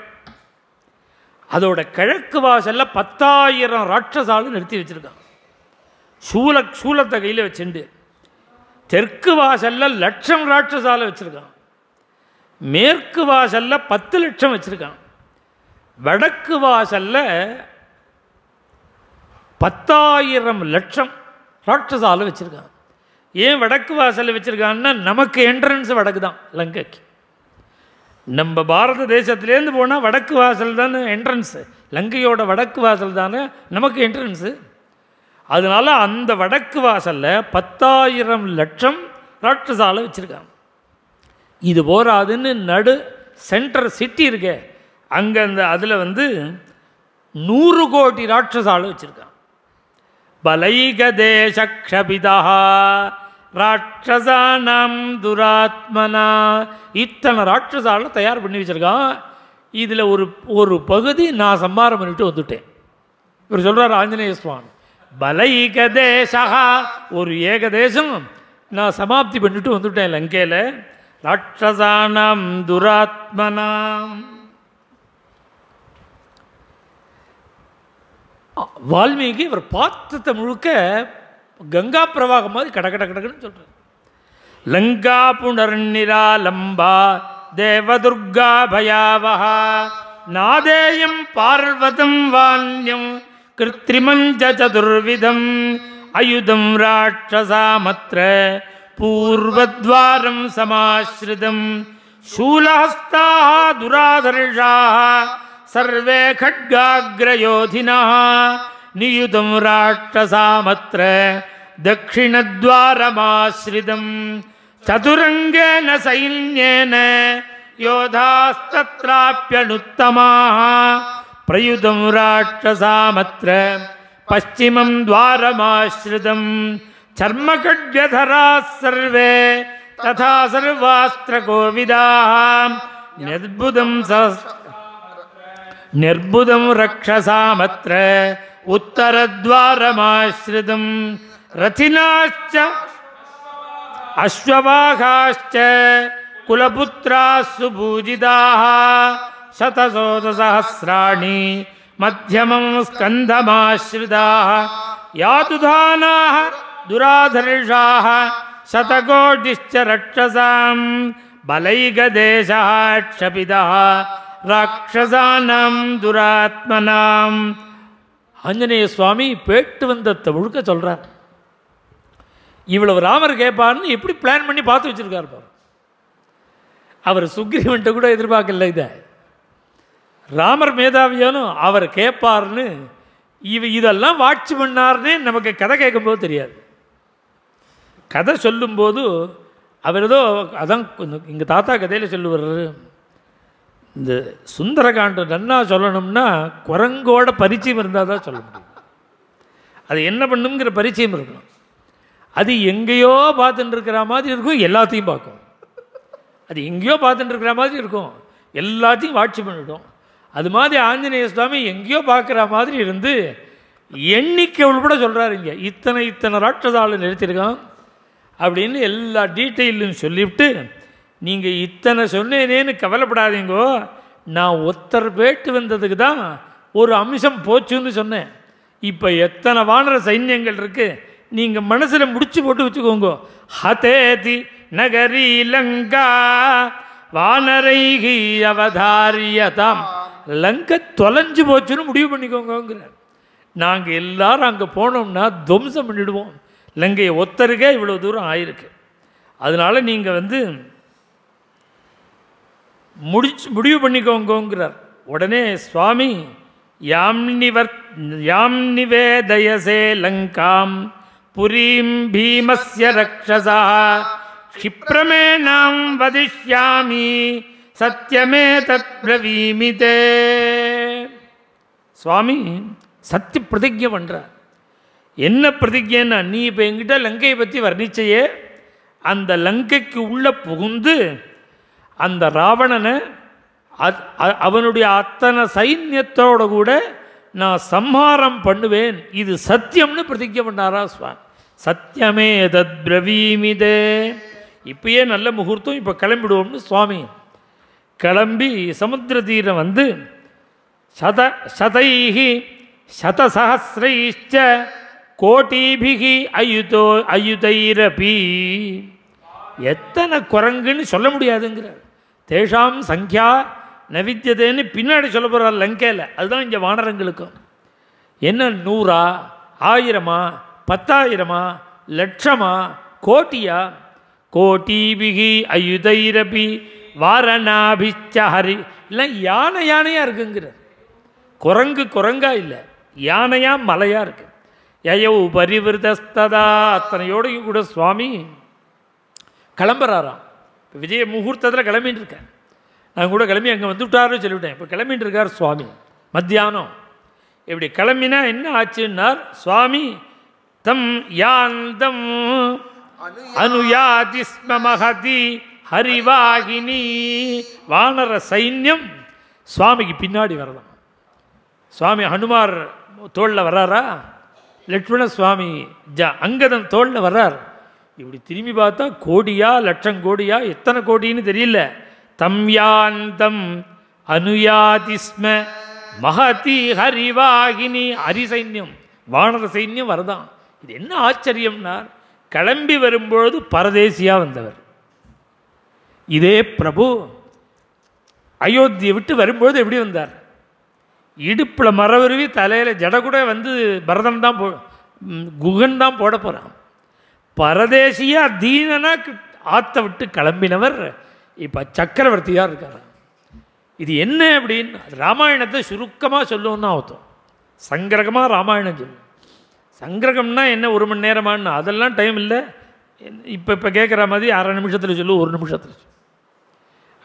A: அதோட கிழக்கு வாசலில் பத்தாயிரம் ராட்சசாலும் நிறுத்தி வச்சுருக்கான் சூல சூலத்தை கையில் வச்சுண்டு தெற்கு வாசலில் லட்சம் ராட்சசாலை வச்சுருக்கான் மேற்கு வாசலில் பத்து லட்சம் வச்சுருக்கான் வடக்கு வாசலில் பத்தாயிரம் லட்சம் ராட்சசாலும் வச்சுருக்கான் ஏன் வடக்கு வாசலில் வச்சுருக்காங்கன்னா நமக்கு என்ட்ரன்ஸ் வடக்கு தான் லங்கைக்கு நம்ம பாரத தேசத்துலேருந்து போனால் வடக்கு வாசல் தானே என்ட்ரன்ஸு லங்கையோட வடக்கு வாசல் தானே நமக்கு என்ட்ரன்ஸு அதனால் அந்த வடக்கு வாசலில் பத்தாயிரம் லட்சம் ராட்சசாலை வச்சுருக்காங்க இது போராதுன்னு நடு சென்டர் சிட்டி இருக்கே அங்கே அந்த அதில் வந்து நூறு கோடி ராட்சசாலை வச்சுருக்காங்க பலைகதேசக்ஷபிதா ராட்சசானாம் துராத்மனா இத்தனை ராட்சசால தயார் பண்ணி வச்சுருக்கான் இதில் ஒரு ஒரு பகுதி நான் சம்மாரம் பண்ணிட்டு வந்துட்டேன் இவர் சொல்கிறார் ஆஞ்சநேய சுவாமி பலைகதேசா ஒரு ஏகதேசம் நான் சமாப்தி பண்ணிட்டு வந்துட்டேன் லங்கையில் ராட்சசானாம் துராத்மனாம் வால்மீகி இவர் பாத்திரத்தை முழுக்க கங்கா பிரவாகம் மாதிரி கடக்கட கடக்கடன்னு சொல்கிறார் லங்கா லம்பா தேவதுர்கா பயாவகா நாதேயம் பார்வதம் வால்யம் கிருத்திரிமஞ்ச சதுர்விதம் அயுதம் ராட்சசாமத்ர பூர்வத்வாரம் சமாஸ்ரிதம் சூலஹஸ்தா துராதர்ஷா सर्वे खड्गाग्रयोधिनः नियुतं राक्षसामत्र दक्षिणद्वारमाश्रितं चतुरङ्गेन सैन्येन योधास्तत्राप्यनुत्तमाः प्रयुतं राक्षसामत्र पश्चिमं द्वारमाश्रितं चर्मकड्यधराः सर्वे तथा सर्वास्त्रकोविदाः न्यद्भुतं सहस्र நிர்புதம் ரக்ஷசாமத்திர உத்தரத்வாரமாஸ்ரிதம் ரதினாச்ச அஸ்வபாகாச்ச குலபுத்திராசு பூஜிதாக சதசோதசஹசிராணி மத்தியமம் ஸ்கந்தமாஸ்ரிதாக யாதுதானாக துராதர்ஷாக சதகோடிஷ்ச ரட்சசாம் பலைகதேசாட்சபிதா ராட்சசானம் துராத்மனாம் ஆஞ்சநேய சுவாமி பேட்டு வந்தத்தை முழுக்க சொல்கிறார் இவ்வளவு ராமர் கேட்பார்னு எப்படி பிளான் பண்ணி பார்த்து வச்சுருக்கார் பாரு அவர் சுக்ரீவன்ட்ட கூட எதிர்பார்க்கல இதை ராமர் மேதாவியானும் அவர் கேட்பார்னு இவ இதெல்லாம் வாட்ச் பண்ணார்னே நமக்கு கதை கேட்கும்போது தெரியாது கதை சொல்லும்போது அவர் ஏதோ அதான் எங்கள் தாத்தா கதையில் சொல்லுவார் இந்த சுந்தரகாண்டம் நன்னா சொல்லணும்னா குரங்கோட பரிச்சயம் இருந்தால் தான் சொல்ல முடியும் அது என்ன பண்ணுங்கிற பரிச்சயம் இருக்கணும் அது எங்கேயோ பார்த்துட்டு இருக்கிற மாதிரி இருக்கும் எல்லாத்தையும் பார்க்கும் அது எங்கேயோ பார்த்துட்டு இருக்கிற மாதிரி இருக்கும் எல்லாத்தையும் வாட்சி பண்ணிவிடும் அது மாதிரி ஆஞ்சநேய சுவாமி எங்கேயோ பார்க்குற மாதிரி இருந்து எண்ணிக்கை உள்பட சொல்கிறாரு இங்கே இத்தனை இத்தனை ராட்சதாளை நிறுத்தியிருக்கான் அப்படின்னு எல்லா டீட்டெயிலும் சொல்லிவிட்டு நீங்கள் இத்தனை சொன்னேனேன்னு கவலைப்படாதீங்கோ நான் ஒத்தர் பேட்டு வந்ததுக்கு தான் ஒரு அம்சம் போச்சுன்னு சொன்னேன் இப்போ எத்தனை வானர சைன்யங்கள் இருக்குது நீங்கள் மனசில் முடிச்சு போட்டு வச்சுக்கோங்க ஹதேதி நகரி லங்கா வானரைகி அவதாரியதாம் லங்கை தொலைஞ்சு போச்சுன்னு முடிவு பண்ணிக்கோங்கிற நாங்கள் எல்லாரும் அங்கே போனோம்னா துவம்சம் பண்ணிவிடுவோம் லங்கையை ஒத்தருக்கே இவ்வளோ தூரம் ஆயிருக்கு அதனால் நீங்கள் வந்து முடிச்சு முடிவு பண்ணிக்கோங்கோங்கிறார் உடனே சுவாமி யாம் நிவர் யாம் நிவேதயசே லங்காம் புரீம் பீமஸ்ய ரக்ஷசா क्षिप्रमे நாம் வதிஷ்யாமி சத்தியமே தத்ரவீமிதே சுவாமி சத்திய பிரதிஜை பண்ணுறார் என்ன பிரதிஜைன்னா நீ இப்போ எங்கிட்ட லங்கையை பற்றி வர்ணிச்சையே அந்த லங்கைக்கு உள்ளே புகுந்து அந்த ராவணனை அவனுடைய அத்தனை சைன்யத்தோடு கூட நான் சம்ஹாரம் பண்ணுவேன் இது சத்தியம்னு பிரதிஜை பண்ணாரா சுவாமி சத்தியமே தத் பிரவீமிதே இப்பயே நல்ல முகூர்த்தம் இப்போ கிளம்பிடுவோம்னு சுவாமி கிளம்பி சமுத்திர தீரம் வந்து சத சதைகி சதசஹசிரைச்ச கோட்டிபிகி அயுதோ அயுதைரபி எத்தனை குரங்குன்னு சொல்ல முடியாதுங்கிறார் தேஷாம் சங்கியா நவித்தியதேன்னு பின்னாடி சொல்ல போகிறார் லங்கையில் அதுதான் இங்கே வானரங்களுக்கும் என்ன நூறா ஆயிரமா பத்தாயிரமா லட்சமா கோட்டியா கோட்டிபிகி அயுதைரபி வாரணாபிச்ச ஹரி இல்லை யானை யானையாக இருக்குங்கிறார் குரங்கு குரங்கா இல்லை யானையாக மலையாக இருக்கு யயோ பரிவிரதஸ்ததா அத்தனையோடையும் கூட சுவாமி கிளம்புறாராம் விஜய முகூர்த்தத்தில் கிளம்பின்னு இருக்கேன் நான் கூட கிளம்பி அங்கே வந்து விட்டாருன்னு சொல்லிவிட்டேன் இப்போ கிளம்பின்னு இருக்கார் சுவாமி மத்தியானம் இப்படி கிளம்பினா என்ன ஆச்சுன்னார் சுவாமி தம் யாந்தம் அனுயாதிஸ்ம மகதி ஹரிவாகினி வானர சைன்யம் சுவாமிக்கு பின்னாடி வரலாம் சுவாமி ஹனுமார் தோளில் வர்றாரா லட்சுமண சுவாமி ஜ அங்கதன் தோளில் வர்றார் இப்படி திரும்பி பார்த்தா கோடியா லட்சம் கோடியா எத்தனை கோடின்னு தெரியல தம்யாந்தம் அனுயாதிஸ்ம மகதி ஹரிவாகினி சைன்யம் வானர சைன்யம் வரதான் இது என்ன ஆச்சரியம்னார் கிளம்பி வரும்பொழுது பரதேசியாக வந்தவர் இதே பிரபு அயோத்தியை விட்டு வரும்பொழுது எப்படி வந்தார் இடுப்பில் மரவருவி தலையில் ஜட கூட வந்து பரதம் தான் போ குகன் தான் போட போகிறான் பரதேசியாக தீனனாக ஆற்ற விட்டு கிளம்பினவர் இப்போ சக்கரவர்த்தியாக இருக்கார் இது என்ன அப்படின்னு ராமாயணத்தை சுருக்கமாக சொல்லுவோம்னு அர்த்தம் சங்கிரகமாக ராமாயணம் சொல்லும் சங்கிரகம்னா என்ன ஒரு மணி நேரமானு அதெல்லாம் டைம் இல்லை இப்போ இப்போ கேட்குற மாதிரி அரை நிமிஷத்தில் சொல்லு ஒரு நிமிஷத்தில்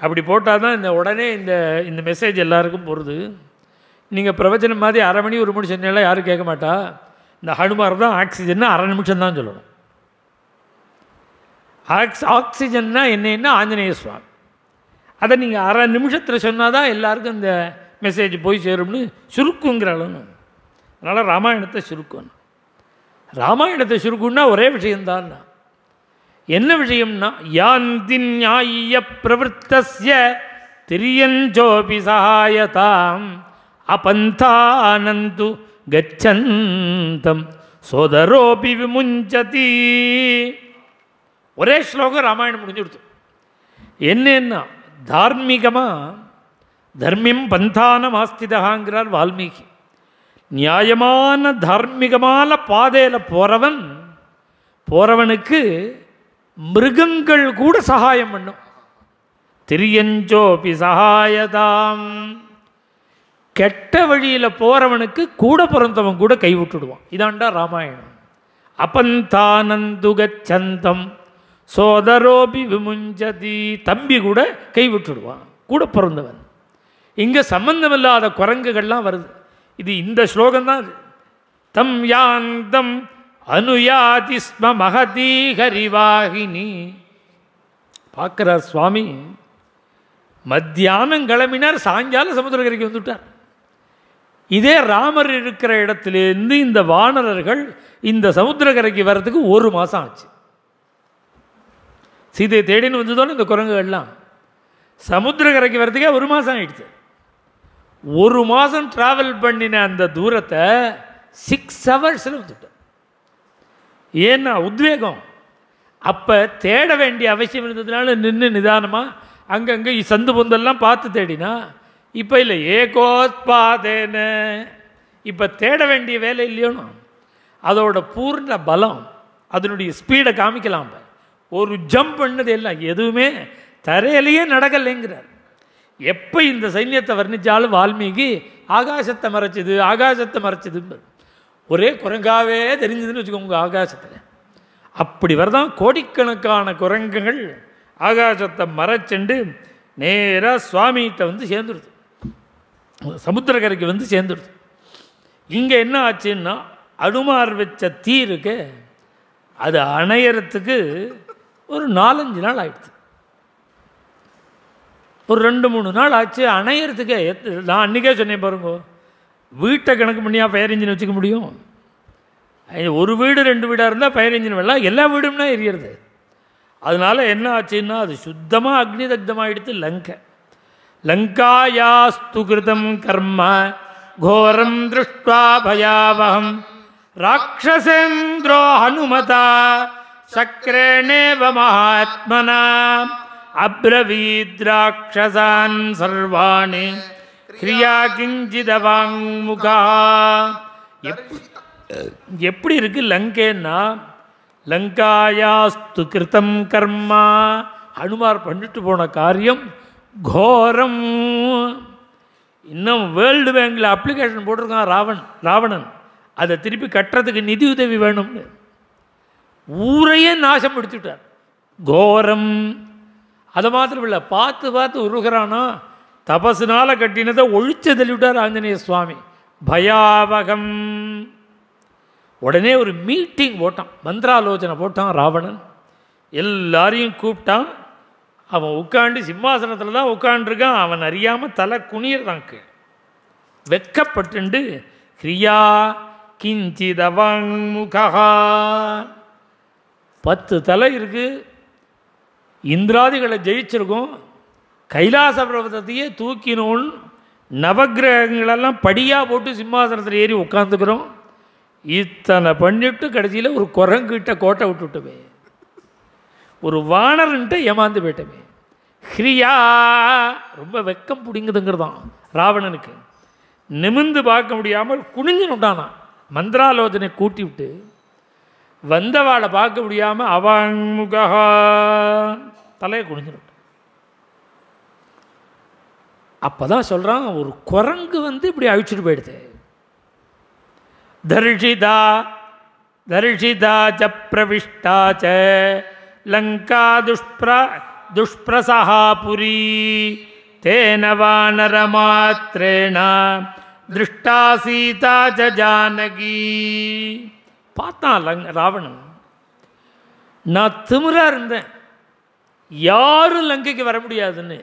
A: அப்படி போட்டால் தான் இந்த உடனே இந்த இந்த மெசேஜ் எல்லாருக்கும் போகிறது நீங்கள் பிரவச்சனம் மாதிரி அரை மணி ஒரு மணி சொன்னால யாரும் கேட்க மாட்டா இந்த ஹனுமார் தான் ஆக்சிஜன்னா அரை நிமிஷம் தான் சொல்லணும் ஆக்ஸ் ஆக்சிஜன்னா என்னென்னா ஆஞ்சநேய சுவாமி அதை நீங்கள் அரை நிமிஷத்தில் சொன்னால் தான் எல்லாருக்கும் இந்த மெசேஜ் போய் சேரும்னு சுருக்குங்கிற அளவு அதனால் ராமாயணத்தை சுருக்கணும் ராமாயணத்தை சுருக்குன்னா ஒரே விஷயம்தான் என்ன விஷயம்னா யாந்தி நியாய பிரவருத்தஸ்ய திரியஞ்சோபி சகாயதாம் அபந்தானந்து கச்சந்தம் சோதரோபி விமுஞ்சதி ஒரே ஸ்லோகம் ராமாயணம் முடிஞ்சு கொடுத்து என்னென்னா தார்மீகமாக தர்மியம் பந்தான ஆஸ்திதகாங்கிறார் வால்மீகி நியாயமான தார்மீகமான பாதையில் போகிறவன் போகிறவனுக்கு மிருகங்கள் கூட சகாயம் பண்ணும் திரியஞ்சோபி சகாயதாம் கெட்ட வழியில் போகிறவனுக்கு கூட பிறந்தவன் கூட கைவிட்டுடுவான் இதாண்டா ராமாயணம் சந்தம் சோதரோபி விமுஞ்சதி தம்பி கூட கை விட்டுடுவான் கூட பிறந்தவன் இங்கே சம்பந்தமில்லாத குரங்குகள்லாம் வருது இது இந்த ஸ்லோகம் தான் தம் யாந்தம் அனுயாதி ஸ்ம மகதி பார்க்குறார் சுவாமி மத்தியானம் கிளம்பினார் சாயங்காலம் சமுதிரகரைக்கு வந்துவிட்டார் இதே ராமர் இருக்கிற இடத்துலேருந்து இந்த வானரர்கள் இந்த சமுத்திரக்கரைக்கு வர்றதுக்கு ஒரு மாதம் ஆச்சு சீதையை தேடின்னு வந்ததோடு இந்த குரங்குகள்லாம் கரைக்கு வர்றதுக்கே ஒரு மாதம் ஆகிடுச்சு ஒரு மாதம் ட்ராவல் பண்ணின அந்த தூரத்தை சிக்ஸ் ஹவர்ஸில் வந்துட்டேன் ஏன்னா உத்வேகம் அப்போ தேட வேண்டிய அவசியம் இருந்ததுனால நின்று நிதானமாக அங்கங்கே சந்து பொந்தெல்லாம் பார்த்து தேடினா இப்போ இல்லை ஏகோத்பாதேன இப்போ தேட வேண்டிய வேலை இல்லையோனும் அதோட பூர்ண பலம் அதனுடைய ஸ்பீடை காமிக்கலாம் ஒரு ஜம்ப் பண்ணது எல்லாம் எதுவுமே தரையிலேயே நடக்கலைங்கிறார் எப்போ இந்த சைன்யத்தை வர்ணித்தாலும் வால்மீகி ஆகாசத்தை மறைச்சிது ஆகாசத்தை மறைச்சிது ஒரே குரங்காவே தெரிஞ்சதுன்னு வச்சுக்கோங்க ஆகாசத்தில் அப்படி வரதான் கோடிக்கணக்கான குரங்குகள் ஆகாசத்தை மறைச்சண்டு நேராக சுவாமிகிட்ட வந்து சேர்ந்துடுது சமுத்திரக்கரைக்கு வந்து சேர்ந்துடுது இங்கே என்ன ஆச்சுன்னா அனுமார் வச்ச தீருக்கு அது அணையறத்துக்கு ஒரு நாலஞ்சு நாள் ஆயிடுச்சு ஒரு ரெண்டு மூணு நாள் ஆச்சு அணையிறதுக்கே நான் அன்றைக்கே சொன்னேன் பாருங்க வீட்டை கணக்கு பண்ணியா ஃபயர் இன்ஜின் வச்சுக்க முடியும் ஒரு வீடு ரெண்டு வீடாக இருந்தால் ஃபயர் இன்ஜின் வெள்ளம் எல்லா வீடும்னா எரியறது அதனால் என்ன ஆச்சுன்னா அது சுத்தமாக அக்னி தக்தமாகிடுத்து லங்கை லங்காயாஸ்து கிருதம் கர்ம கோரம் திருஷ்டா பயாவகம் ராட்சசேந்திரோ ஹனுமதா சக்கரேணேவ மகாத்மனா அப்ரவீத்ராட்சசான் சர்வாணி கிரியா கிஞ்சிதவாங்முகா எப்படி இருக்கு லங்கேன்னா லங்காயாஸ்து கிருத்தம் கர்மா ஹனுமார் பண்ணிட்டு போன காரியம் கோரம் இன்னும் வேர்ல்டு பேங்கில் அப்ளிகேஷன் போட்டிருக்கான் ராவன் ராவணன் அதை திருப்பி கட்டுறதுக்கு நிதியுதவி வேணும்னு ஊரையே நாசம் எடுத்துட்டார் கோரம் அது மாத்திரம் இல்லை பார்த்து பார்த்து உருகிறானோ தபசுனால கட்டினதை ஒழிச்சு தள்ளிவிட்டார் ஆஞ்சநேய சுவாமி பயாவகம் உடனே ஒரு மீட்டிங் போட்டான் மந்திராலோசனை போட்டான் ராவணன் எல்லாரையும் கூப்பிட்டான் அவன் உட்காண்டு சிம்மாசனத்தில் தான் உட்காண்டிருக்கான் அவன் அறியாமல் தலை குனியறான்க்கு வெக்கப்பட்டுண்டு கிரியா கிஞ்சிதவாங் முகா பத்து தலை இருக்குது இந்திராதிகளை ஜெயிச்சிருக்கோம் கைலாச பர்வதத்தையே தூக்கினோன்னு நவகிரகங்களெல்லாம் படியாக போட்டு சிம்மாசனத்தில் ஏறி உட்காந்துக்கிறோம் இத்தனை பண்ணிவிட்டு கடைசியில் ஒரு குரங்கிட்ட கோட்டை விட்டுட்டுமே ஒரு வானர்ன்ட்டு ஏமாந்து போயிட்டமே ஹிரியா ரொம்ப வெக்கம் பிடிங்குதுங்கிறதான் ராவணனுக்கு நிமிந்து பார்க்க முடியாமல் குனிஞ்சு விட்டானான் மந்திராலோசனை கூட்டி விட்டு வந்தவாளை பார்க்க முடியாமல் அவாங்முகா தலையை குனிஞ்சிடும் அப்போ தான் சொல்கிறான் ஒரு குரங்கு வந்து இப்படி அழிச்சிட்டு போயிடுது தர்ஷிதா தர்ஷிதா ச பிரவிஷ்டா ச லங்கா துஷ்பிர துஷ்பிரசஹாபுரி தேனவானர மாத்திரேனா திருஷ்டா சீதா ஜானகி பார்த்தான் லங் ராவணன் நான் திமிராக இருந்தேன் யாரும் லங்கைக்கு வர முடியாதுன்னு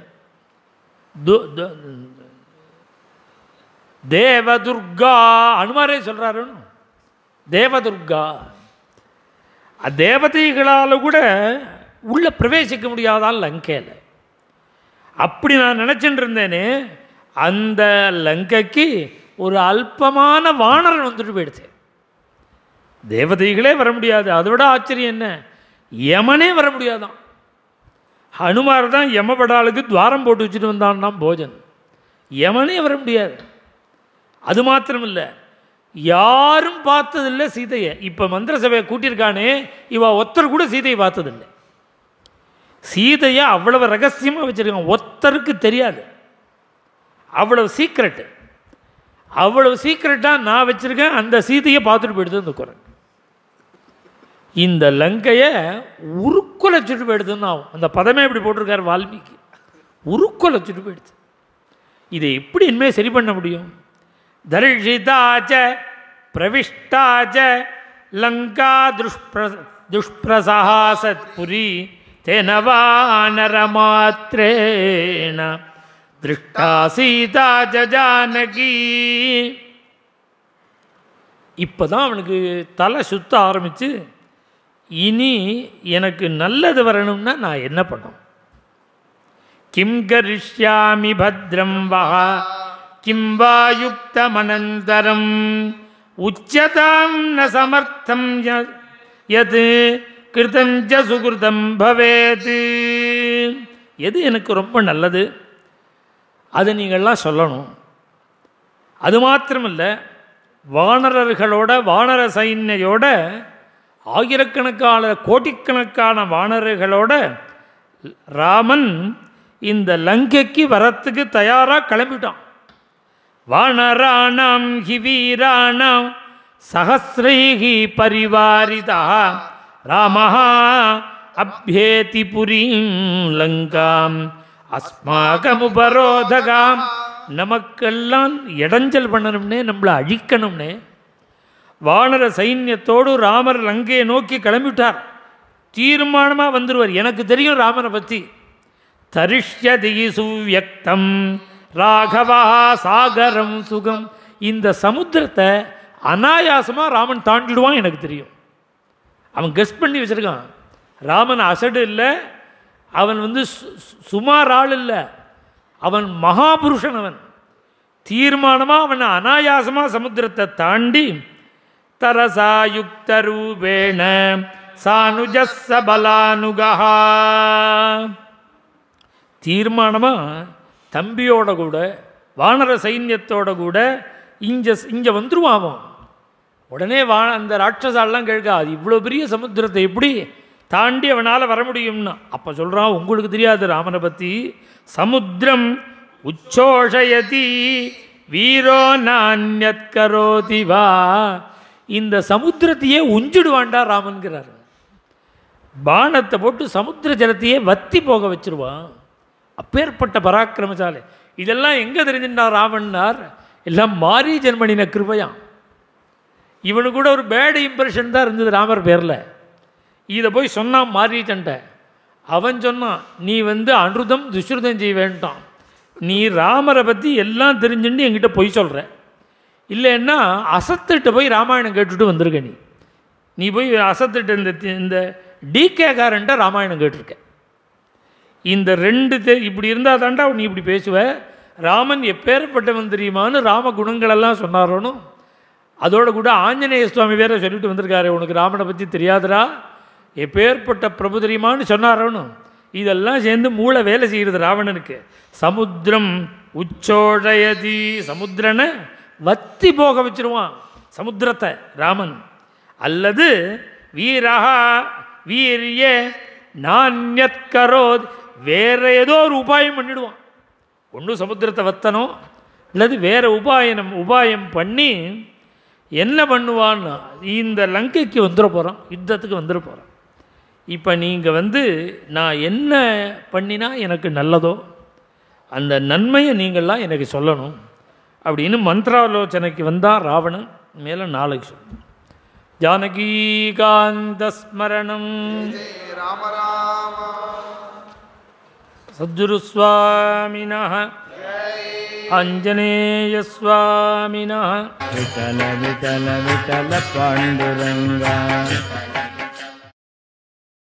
A: தேவதுர்கா அனுமாரே சொல்கிறாருன்னு தேவதுர்கா தேவதைகளால் கூட உள்ளே பிரவேசிக்க முடியாதான் லங்கையில் அப்படி நான் நினச்சிட்டு இருந்தேன்னு அந்த லங்கைக்கு ஒரு அல்பமான வானரன் வந்துட்டு போயிடுச்சேன் தேவதைகளே வர முடியாது அதை விட ஆச்சரியம் என்ன யமனே வர முடியாதான் ஹனுமார் தான் யமபடாளுக்கு துவாரம் போட்டு வச்சுட்டு வந்தான்னா போஜன் யமனே வர முடியாது அது மாத்திரம் இல்லை யாரும் பார்த்ததில்லை சீதையை இப்போ மந்திர சபையை கூட்டியிருக்கானே இவ ஒத்தர் கூட சீதையை பார்த்ததில்லை சீதையை அவ்வளவு ரகசியமாக வச்சுருக்கான் ஒத்தருக்கு தெரியாது அவ்வளவு சீக்ரெட்டு அவ்வளவு சீக்ரெட்டாக நான் வச்சுருக்கேன் அந்த சீதையை பார்த்துட்டு போயிடுது அந்த இந்த குரங்கு இந்த லங்கையை உருக்குலை சுட்டு போயிடுதுன்னு ஆகும் அந்த பதமே இப்படி போட்டிருக்கார் வால்மீகி உருக்குலை சுட்டு போயிடுது இதை எப்படி இனிமேல் சரி பண்ண முடியும் தரிஷிதாச்ச பிரவிஷ்டாச்ச லங்கா துஷ்பிர துஷ்பிரசஹாசத்புரி தேனவானரமாத்திரேண திருஷ்டா சீதா ஜானகி இப்போ தான் அவனுக்கு தலை சுத்த ஆரம்பித்து இனி எனக்கு நல்லது வரணும்னா நான் என்ன பண்ணும் கிம் கரிஷ்யாமி பத்ரம் வா கிம் மனந்தரம் உச்சதாம் ந சமர்த்தம் எது கிருதம் ஜ சுகிருதம் பவேது எது எனக்கு ரொம்ப நல்லது அது நீங்கள்லாம் சொல்லணும் அது மாத்திரமில்லை வானரர்களோட வானர சைன்யோட ஆயிரக்கணக்கான கோடிக்கணக்கான வானர்களோட ராமன் இந்த லங்கைக்கு வரத்துக்கு தயாராக கிளம்பிட்டான் வானராணாம் ஹிவீராணாம் சஹசிரைஹி பரிவாரிதா ராமஹா அப்யேதி புரீம் லங்காம் அஸ்மாகமுபரோதகாம் நமக்கெல்லாம் இடைஞ்சல் பண்ணணும்னே நம்மளை அழிக்கணும்னே வானர சைன்யத்தோடு ராமர் லங்கையை நோக்கி கிளம்பிவிட்டார் தீர்மானமாக வந்துடுவார் எனக்கு தெரியும் ராமனை பற்றி தரிஷ்யதி சுவியக்தம் ராகவா சாகரம் சுகம் இந்த சமுத்திரத்தை அனாயாசமாக ராமன் தாண்டிடுவான் எனக்கு தெரியும் அவன் கெஸ் பண்ணி வச்சுருக்கான் ராமன் அசடு இல்லை அவன் வந்து சுமார் ஆள் இல்லை அவன் மகாபுருஷன் அவன் தீர்மானமாக அவனை அனாயாசமாக சமுத்திரத்தை தாண்டி தரசாயுக்தரூபேண சானுஜஸ் சபலானுகா தீர்மானமாக தம்பியோட கூட வானர சைன்யத்தோட கூட இங்கே இங்கே வந்துருவான் உடனே வா அந்த ராட்சசாலெலாம் கேட்க அது இவ்வளோ பெரிய சமுத்திரத்தை எப்படி தாண்டி அவனால் வர முடியும்னா அப்போ சொல்கிறான் உங்களுக்கு தெரியாது ராமனை பற்றி சமுத்திரம் உச்சோஷயதி வீரோ நான்யத் கரோதி வா இந்த சமுத்திரத்தையே உஞ்சிடுவான்டா ராமன்கிறார் பானத்தை போட்டு சமுத்திர ஜலத்தையே வத்தி போக வச்சிருவான் அப்பேற்பட்ட பராக்கிரமசாலை இதெல்லாம் எங்கே தெரிஞ்சுட்டா ராமன்னார் எல்லாம் மாரி ஜென்மனின கிருபையாம் இவனு கூட ஒரு பேடு இம்ப்ரெஷன் தான் இருந்தது ராமர் பேரில் இதை போய் சொன்னான் மாரீச்சன்ட்ட அவன் சொன்னான் நீ வந்து அனுருதம் துஷ்ருதம் செய்ய வேண்டாம் நீ ராமரை பற்றி எல்லாம் தெரிஞ்சுன்னு என்கிட்ட பொய் சொல்கிற இல்லைன்னா அசத்துட்டு போய் ராமாயணம் கேட்டுட்டு வந்திருக்க நீ நீ போய் அசத்துட்டு இந்த இந்த டிகேகாரன்ட்ட ராமாயணம் கேட்டிருக்க இந்த ரெண்டு தே இப்படி இருந்தால் தாண்டா நீ இப்படி பேசுவ ராமன் எப்பேற்பட்டவன் தெரியுமான்னு ராம குணங்களெல்லாம் சொன்னாரோனும் அதோடு கூட ஆஞ்சநேய சுவாமி வேற சொல்லிட்டு வந்திருக்காரு உனக்கு ராமனை பற்றி தெரியாதரா எப்பேற்பட்ட பிரபு தெரியுமான்னு சொன்னாரோனும் இதெல்லாம் சேர்ந்து மூளை வேலை செய்கிறது ராவணனுக்கு சமுத்திரம் உச்சோழயதி சமுத்திரனை வத்தி போக வச்சிருவான் சமுத்திரத்தை ராமன் அல்லது வீரஹா வீரிய நான்யத் வேற ஏதோ ஒரு உபாயம் பண்ணிடுவான் ஒன்றும் சமுத்திரத்தை வத்தனும் அல்லது வேறு உபாயம் உபாயம் பண்ணி என்ன பண்ணுவான்னு இந்த லங்கைக்கு வந்துட போகிறோம் யுத்தத்துக்கு வந்துட போகிறோம் இப்போ நீங்கள் வந்து நான் என்ன பண்ணினா எனக்கு நல்லதோ அந்த நன்மையை நீங்கள்லாம் எனக்கு சொல்லணும் அப்படின்னு மந்திராலோச்சனைக்கு வந்தான் ராவணன் மேலே நாளைக்கு சொல் ஜானகீகாந்த ஸ்மரணம் சத்குருஸ்வாமின ஆஞ்சநேயஸ்வாமின விட்டல விட்டல விட்டல பாண்டுரங்கா